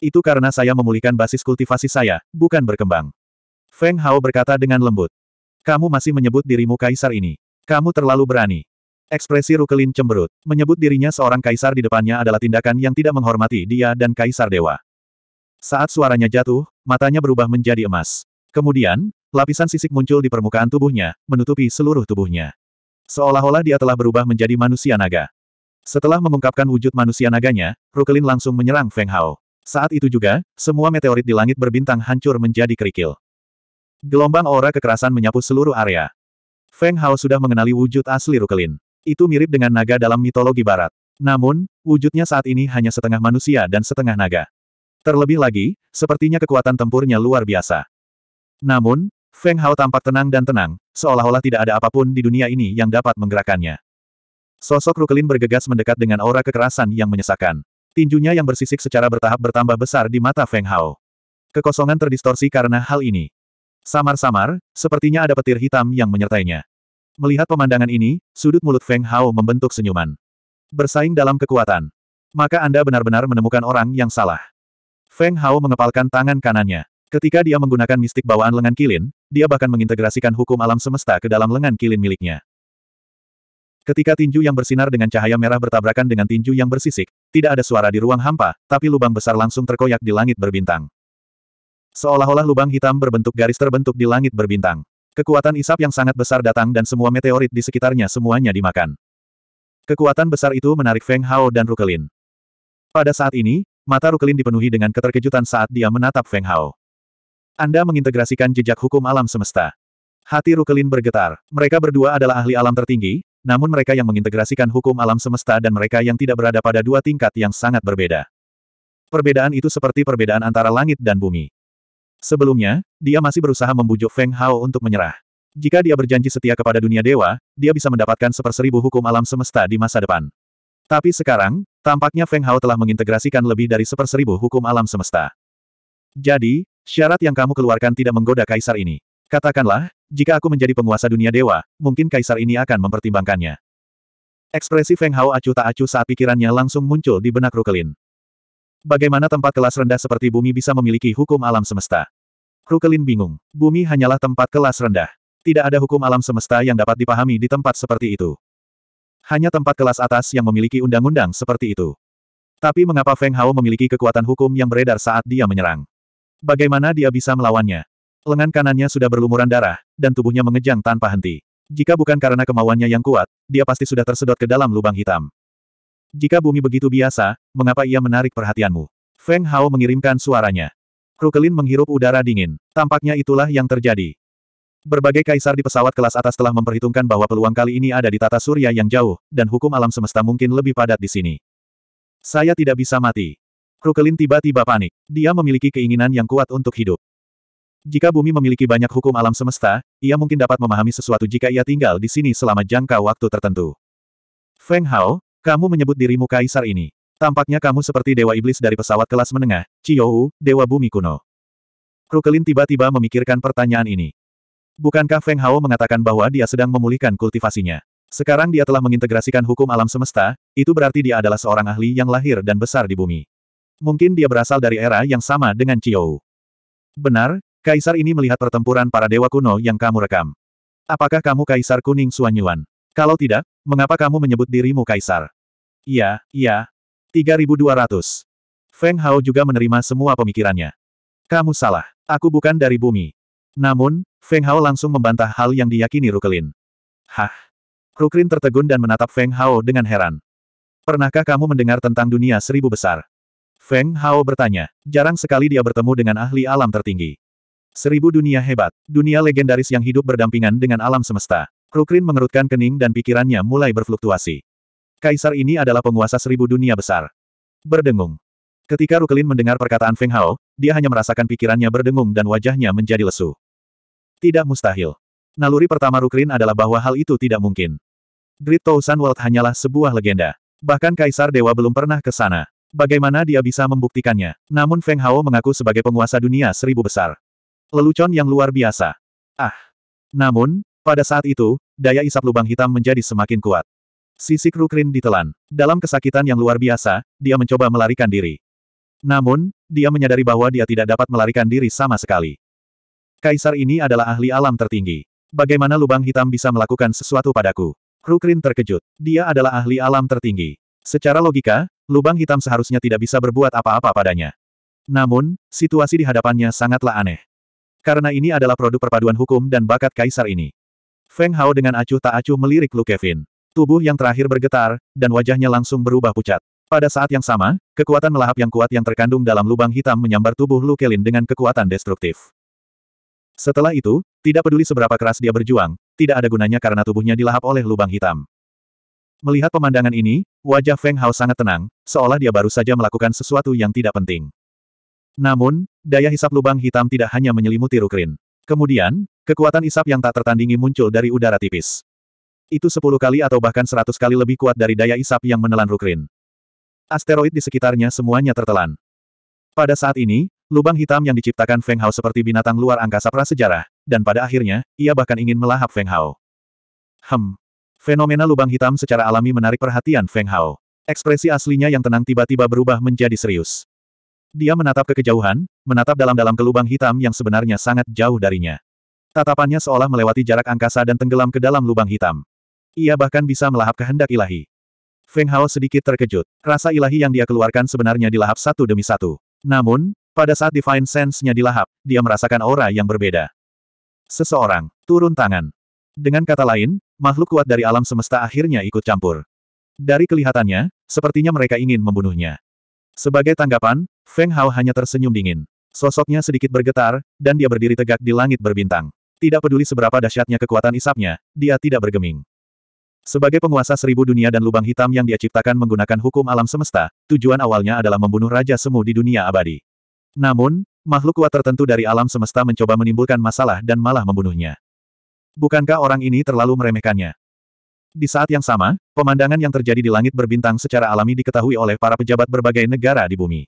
Itu karena saya memulihkan basis kultivasi saya, bukan berkembang. Feng Hao berkata dengan lembut. Kamu masih menyebut dirimu kaisar ini. Kamu terlalu berani. Ekspresi Rukelin cemberut. Menyebut dirinya seorang kaisar di depannya adalah tindakan yang tidak menghormati dia dan kaisar dewa. Saat suaranya jatuh, matanya berubah menjadi emas. Kemudian, lapisan sisik muncul di permukaan tubuhnya, menutupi seluruh tubuhnya. Seolah-olah dia telah berubah menjadi manusia naga. Setelah mengungkapkan wujud manusia naganya, Rukelin langsung menyerang Feng Hao. Saat itu juga, semua meteorit di langit berbintang hancur menjadi kerikil. Gelombang aura kekerasan menyapu seluruh area. Feng Hao sudah mengenali wujud asli Rukelin. Itu mirip dengan naga dalam mitologi barat. Namun, wujudnya saat ini hanya setengah manusia dan setengah naga. Terlebih lagi, sepertinya kekuatan tempurnya luar biasa. Namun, Feng Hao tampak tenang dan tenang, seolah-olah tidak ada apapun di dunia ini yang dapat menggerakkannya. Sosok Rukelin bergegas mendekat dengan aura kekerasan yang menyesakkan. Tinjunya yang bersisik secara bertahap bertambah besar di mata Feng Hao. Kekosongan terdistorsi karena hal ini. Samar-samar, sepertinya ada petir hitam yang menyertainya. Melihat pemandangan ini, sudut mulut Feng Hao membentuk senyuman. Bersaing dalam kekuatan. Maka Anda benar-benar menemukan orang yang salah. Feng Hao mengepalkan tangan kanannya. Ketika dia menggunakan mistik bawaan lengan kilin, dia bahkan mengintegrasikan hukum alam semesta ke dalam lengan kilin miliknya. Ketika tinju yang bersinar dengan cahaya merah bertabrakan dengan tinju yang bersisik, tidak ada suara di ruang hampa, tapi lubang besar langsung terkoyak di langit berbintang. Seolah-olah lubang hitam berbentuk garis terbentuk di langit berbintang. Kekuatan isap yang sangat besar datang dan semua meteorit di sekitarnya semuanya dimakan. Kekuatan besar itu menarik Feng Hao dan Rukelin. Pada saat ini, mata Rukelin dipenuhi dengan keterkejutan saat dia menatap Feng Hao. Anda mengintegrasikan jejak hukum alam semesta. Hati Rukelin bergetar. Mereka berdua adalah ahli alam tertinggi, namun mereka yang mengintegrasikan hukum alam semesta dan mereka yang tidak berada pada dua tingkat yang sangat berbeda. Perbedaan itu seperti perbedaan antara langit dan bumi. Sebelumnya, dia masih berusaha membujuk Feng Hao untuk menyerah. Jika dia berjanji setia kepada dunia dewa, dia bisa mendapatkan seperseribu hukum alam semesta di masa depan. Tapi sekarang, tampaknya Feng Hao telah mengintegrasikan lebih dari seperseribu hukum alam semesta. Jadi, syarat yang kamu keluarkan tidak menggoda kaisar ini. Katakanlah, jika aku menjadi penguasa dunia dewa, mungkin kaisar ini akan mempertimbangkannya. Ekspresi Feng Hao acuh tak acuh saat pikirannya langsung muncul di benak Rukelin. Bagaimana tempat kelas rendah seperti bumi bisa memiliki hukum alam semesta? Krukelin bingung. Bumi hanyalah tempat kelas rendah. Tidak ada hukum alam semesta yang dapat dipahami di tempat seperti itu. Hanya tempat kelas atas yang memiliki undang-undang seperti itu. Tapi mengapa Feng Hao memiliki kekuatan hukum yang beredar saat dia menyerang? Bagaimana dia bisa melawannya? Lengan kanannya sudah berlumuran darah, dan tubuhnya mengejang tanpa henti. Jika bukan karena kemauannya yang kuat, dia pasti sudah tersedot ke dalam lubang hitam. Jika bumi begitu biasa, mengapa ia menarik perhatianmu? Feng Hao mengirimkan suaranya. Krukelin menghirup udara dingin. Tampaknya itulah yang terjadi. Berbagai kaisar di pesawat kelas atas telah memperhitungkan bahwa peluang kali ini ada di tata surya yang jauh, dan hukum alam semesta mungkin lebih padat di sini. Saya tidak bisa mati. Krukelin tiba-tiba panik. Dia memiliki keinginan yang kuat untuk hidup. Jika bumi memiliki banyak hukum alam semesta, ia mungkin dapat memahami sesuatu jika ia tinggal di sini selama jangka waktu tertentu. Feng Hao, kamu menyebut dirimu kaisar ini. Tampaknya kamu seperti dewa iblis dari pesawat kelas menengah, Chiyou, dewa bumi kuno. Krukelin tiba-tiba memikirkan pertanyaan ini. Bukankah Feng Hao mengatakan bahwa dia sedang memulihkan kultivasinya? Sekarang dia telah mengintegrasikan hukum alam semesta, itu berarti dia adalah seorang ahli yang lahir dan besar di bumi. Mungkin dia berasal dari era yang sama dengan Chiyou. Benar, Kaisar ini melihat pertempuran para dewa kuno yang kamu rekam. Apakah kamu Kaisar Kuning Suanyuan? Kalau tidak, mengapa kamu menyebut dirimu Kaisar? Iya, iya, 3200. Feng Hao juga menerima semua pemikirannya. Kamu salah. Aku bukan dari bumi. Namun, Feng Hao langsung membantah hal yang diyakini Rukelin. Hah? Rukelin tertegun dan menatap Feng Hao dengan heran. Pernahkah kamu mendengar tentang dunia seribu besar? Feng Hao bertanya. Jarang sekali dia bertemu dengan ahli alam tertinggi. Seribu dunia hebat, dunia legendaris yang hidup berdampingan dengan alam semesta. Ruklin mengerutkan kening dan pikirannya mulai berfluktuasi. Kaisar ini adalah penguasa seribu dunia besar. Berdengung. Ketika Rukelin mendengar perkataan Feng Hao, dia hanya merasakan pikirannya berdengung dan wajahnya menjadi lesu. Tidak mustahil. Naluri pertama Rukelin adalah bahwa hal itu tidak mungkin. Great Thousand World hanyalah sebuah legenda. Bahkan Kaisar Dewa belum pernah ke sana. Bagaimana dia bisa membuktikannya? Namun Feng Hao mengaku sebagai penguasa dunia seribu besar. Lelucon yang luar biasa. Ah! Namun, pada saat itu, daya isap lubang hitam menjadi semakin kuat. Sisik Rukrin ditelan. Dalam kesakitan yang luar biasa, dia mencoba melarikan diri. Namun, dia menyadari bahwa dia tidak dapat melarikan diri sama sekali. Kaisar ini adalah ahli alam tertinggi. Bagaimana lubang hitam bisa melakukan sesuatu padaku? Rukrin terkejut. Dia adalah ahli alam tertinggi. Secara logika, lubang hitam seharusnya tidak bisa berbuat apa-apa padanya. Namun, situasi di hadapannya sangatlah aneh. Karena ini adalah produk perpaduan hukum dan bakat kaisar ini. Feng Hao dengan acuh tak acuh melirik Lu Kevin. Tubuh yang terakhir bergetar, dan wajahnya langsung berubah pucat. Pada saat yang sama, kekuatan melahap yang kuat yang terkandung dalam lubang hitam menyambar tubuh Lu Kelin dengan kekuatan destruktif. Setelah itu, tidak peduli seberapa keras dia berjuang, tidak ada gunanya karena tubuhnya dilahap oleh lubang hitam. Melihat pemandangan ini, wajah Feng Hao sangat tenang, seolah dia baru saja melakukan sesuatu yang tidak penting. Namun, daya hisap lubang hitam tidak hanya menyelimuti Rukrin. Kemudian, kekuatan isap yang tak tertandingi muncul dari udara tipis. Itu sepuluh kali atau bahkan seratus kali lebih kuat dari daya isap yang menelan Rukrin. Asteroid di sekitarnya semuanya tertelan. Pada saat ini, lubang hitam yang diciptakan Feng Hao seperti binatang luar angkasa prasejarah, dan pada akhirnya, ia bahkan ingin melahap Feng Hao. Hem. Fenomena lubang hitam secara alami menarik perhatian Feng Hao. Ekspresi aslinya yang tenang tiba-tiba berubah menjadi serius. Dia menatap ke kejauhan, menatap dalam-dalam ke lubang hitam yang sebenarnya sangat jauh darinya. Tatapannya seolah melewati jarak angkasa dan tenggelam ke dalam lubang hitam. Ia bahkan bisa melahap kehendak ilahi. Feng Hao sedikit terkejut. Rasa ilahi yang dia keluarkan sebenarnya dilahap satu demi satu. Namun, pada saat Divine Sense-nya dilahap, dia merasakan aura yang berbeda. Seseorang, turun tangan. Dengan kata lain, makhluk kuat dari alam semesta akhirnya ikut campur. Dari kelihatannya, sepertinya mereka ingin membunuhnya. Sebagai tanggapan, Feng Hao hanya tersenyum dingin. Sosoknya sedikit bergetar, dan dia berdiri tegak di langit berbintang. Tidak peduli seberapa dahsyatnya kekuatan isapnya, dia tidak bergeming. Sebagai penguasa seribu dunia dan lubang hitam yang dia ciptakan menggunakan hukum alam semesta, tujuan awalnya adalah membunuh Raja Semu di dunia abadi. Namun, makhluk kuat tertentu dari alam semesta mencoba menimbulkan masalah dan malah membunuhnya. Bukankah orang ini terlalu meremehkannya? Di saat yang sama, pemandangan yang terjadi di langit berbintang secara alami diketahui oleh para pejabat berbagai negara di bumi.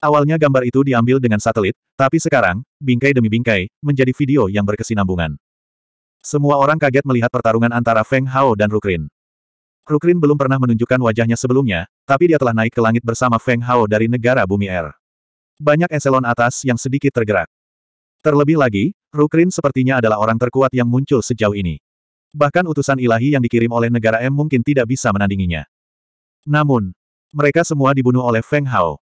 Awalnya gambar itu diambil dengan satelit, tapi sekarang, bingkai demi bingkai, menjadi video yang berkesinambungan. Semua orang kaget melihat pertarungan antara Feng Hao dan Rukrin. Rukrin belum pernah menunjukkan wajahnya sebelumnya, tapi dia telah naik ke langit bersama Feng Hao dari negara bumi air. Er. Banyak eselon atas yang sedikit tergerak. Terlebih lagi, Rukrin sepertinya adalah orang terkuat yang muncul sejauh ini. Bahkan utusan ilahi yang dikirim oleh negara M mungkin tidak bisa menandinginya. Namun, mereka semua dibunuh oleh Feng Hao.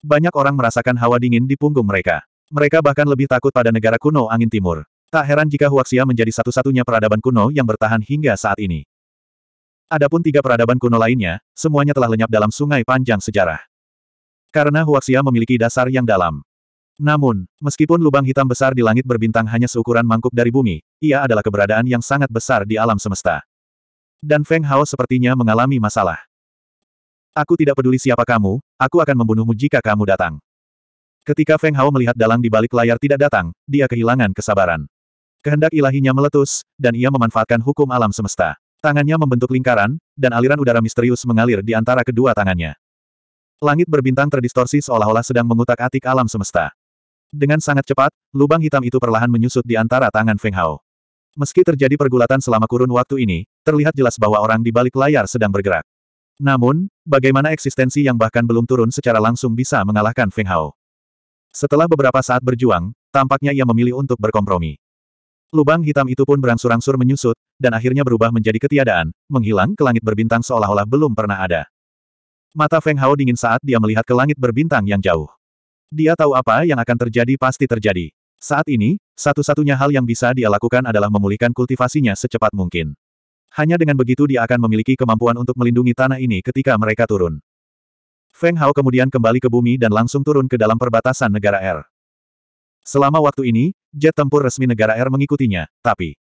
Banyak orang merasakan hawa dingin di punggung mereka. Mereka bahkan lebih takut pada negara kuno angin timur. Tak heran jika Huaxia menjadi satu-satunya peradaban kuno yang bertahan hingga saat ini. Adapun tiga peradaban kuno lainnya, semuanya telah lenyap dalam sungai panjang sejarah. Karena Huaxia memiliki dasar yang dalam. Namun, meskipun lubang hitam besar di langit berbintang hanya seukuran mangkuk dari bumi, ia adalah keberadaan yang sangat besar di alam semesta. Dan Feng Hao sepertinya mengalami masalah. Aku tidak peduli siapa kamu, aku akan membunuhmu jika kamu datang. Ketika Feng Hao melihat dalang di balik layar tidak datang, dia kehilangan kesabaran. Kehendak ilahinya meletus, dan ia memanfaatkan hukum alam semesta. Tangannya membentuk lingkaran, dan aliran udara misterius mengalir di antara kedua tangannya. Langit berbintang terdistorsi seolah-olah sedang mengutak-atik alam semesta. Dengan sangat cepat, lubang hitam itu perlahan menyusut di antara tangan Feng Hao. Meski terjadi pergulatan selama kurun waktu ini, terlihat jelas bahwa orang di balik layar sedang bergerak. Namun, bagaimana eksistensi yang bahkan belum turun secara langsung bisa mengalahkan Feng Hao? Setelah beberapa saat berjuang, tampaknya ia memilih untuk berkompromi. Lubang hitam itu pun berangsur-angsur menyusut, dan akhirnya berubah menjadi ketiadaan, menghilang ke langit berbintang seolah-olah belum pernah ada. Mata Feng Hao dingin saat dia melihat ke langit berbintang yang jauh. Dia tahu apa yang akan terjadi pasti terjadi. Saat ini, satu-satunya hal yang bisa dia lakukan adalah memulihkan kultivasinya secepat mungkin. Hanya dengan begitu dia akan memiliki kemampuan untuk melindungi tanah ini ketika mereka turun. Feng Hao kemudian kembali ke bumi dan langsung turun ke dalam perbatasan negara R. Er. Selama waktu ini, jet tempur resmi negara R mengikutinya, tapi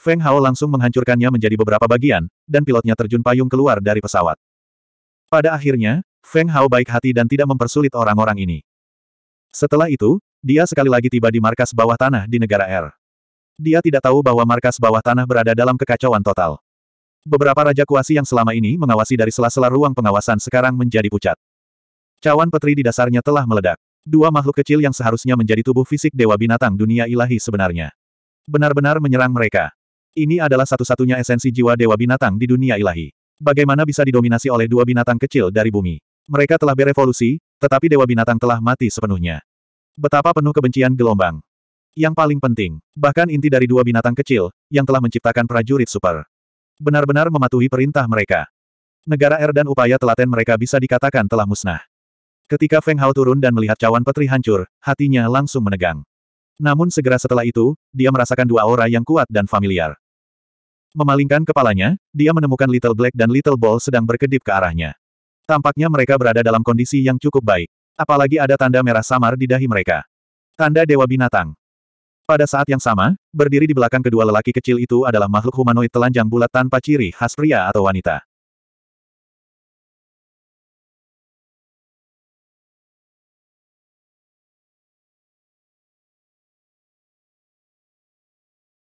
Feng Hao langsung menghancurkannya menjadi beberapa bagian, dan pilotnya terjun payung keluar dari pesawat. Pada akhirnya, Feng Hao baik hati dan tidak mempersulit orang-orang ini. Setelah itu, dia sekali lagi tiba di markas bawah tanah di negara R. Dia tidak tahu bahwa markas bawah tanah berada dalam kekacauan total. Beberapa raja kuasi yang selama ini mengawasi dari sela-sela ruang pengawasan sekarang menjadi pucat. Cawan petri di dasarnya telah meledak. Dua makhluk kecil yang seharusnya menjadi tubuh fisik dewa binatang dunia ilahi sebenarnya. Benar-benar menyerang mereka. Ini adalah satu-satunya esensi jiwa dewa binatang di dunia ilahi. Bagaimana bisa didominasi oleh dua binatang kecil dari bumi? Mereka telah berevolusi, tetapi dewa binatang telah mati sepenuhnya. Betapa penuh kebencian gelombang. Yang paling penting, bahkan inti dari dua binatang kecil, yang telah menciptakan prajurit super. Benar-benar mematuhi perintah mereka. Negara R er dan upaya telaten mereka bisa dikatakan telah musnah. Ketika Feng Hao turun dan melihat cawan petri hancur, hatinya langsung menegang. Namun segera setelah itu, dia merasakan dua aura yang kuat dan familiar. Memalingkan kepalanya, dia menemukan Little Black dan Little Ball sedang berkedip ke arahnya. Tampaknya mereka berada dalam kondisi yang cukup baik. Apalagi ada tanda merah samar di dahi mereka. Tanda Dewa Binatang. Pada saat yang sama, berdiri di belakang kedua lelaki kecil itu adalah makhluk humanoid telanjang bulat tanpa ciri khas pria atau wanita.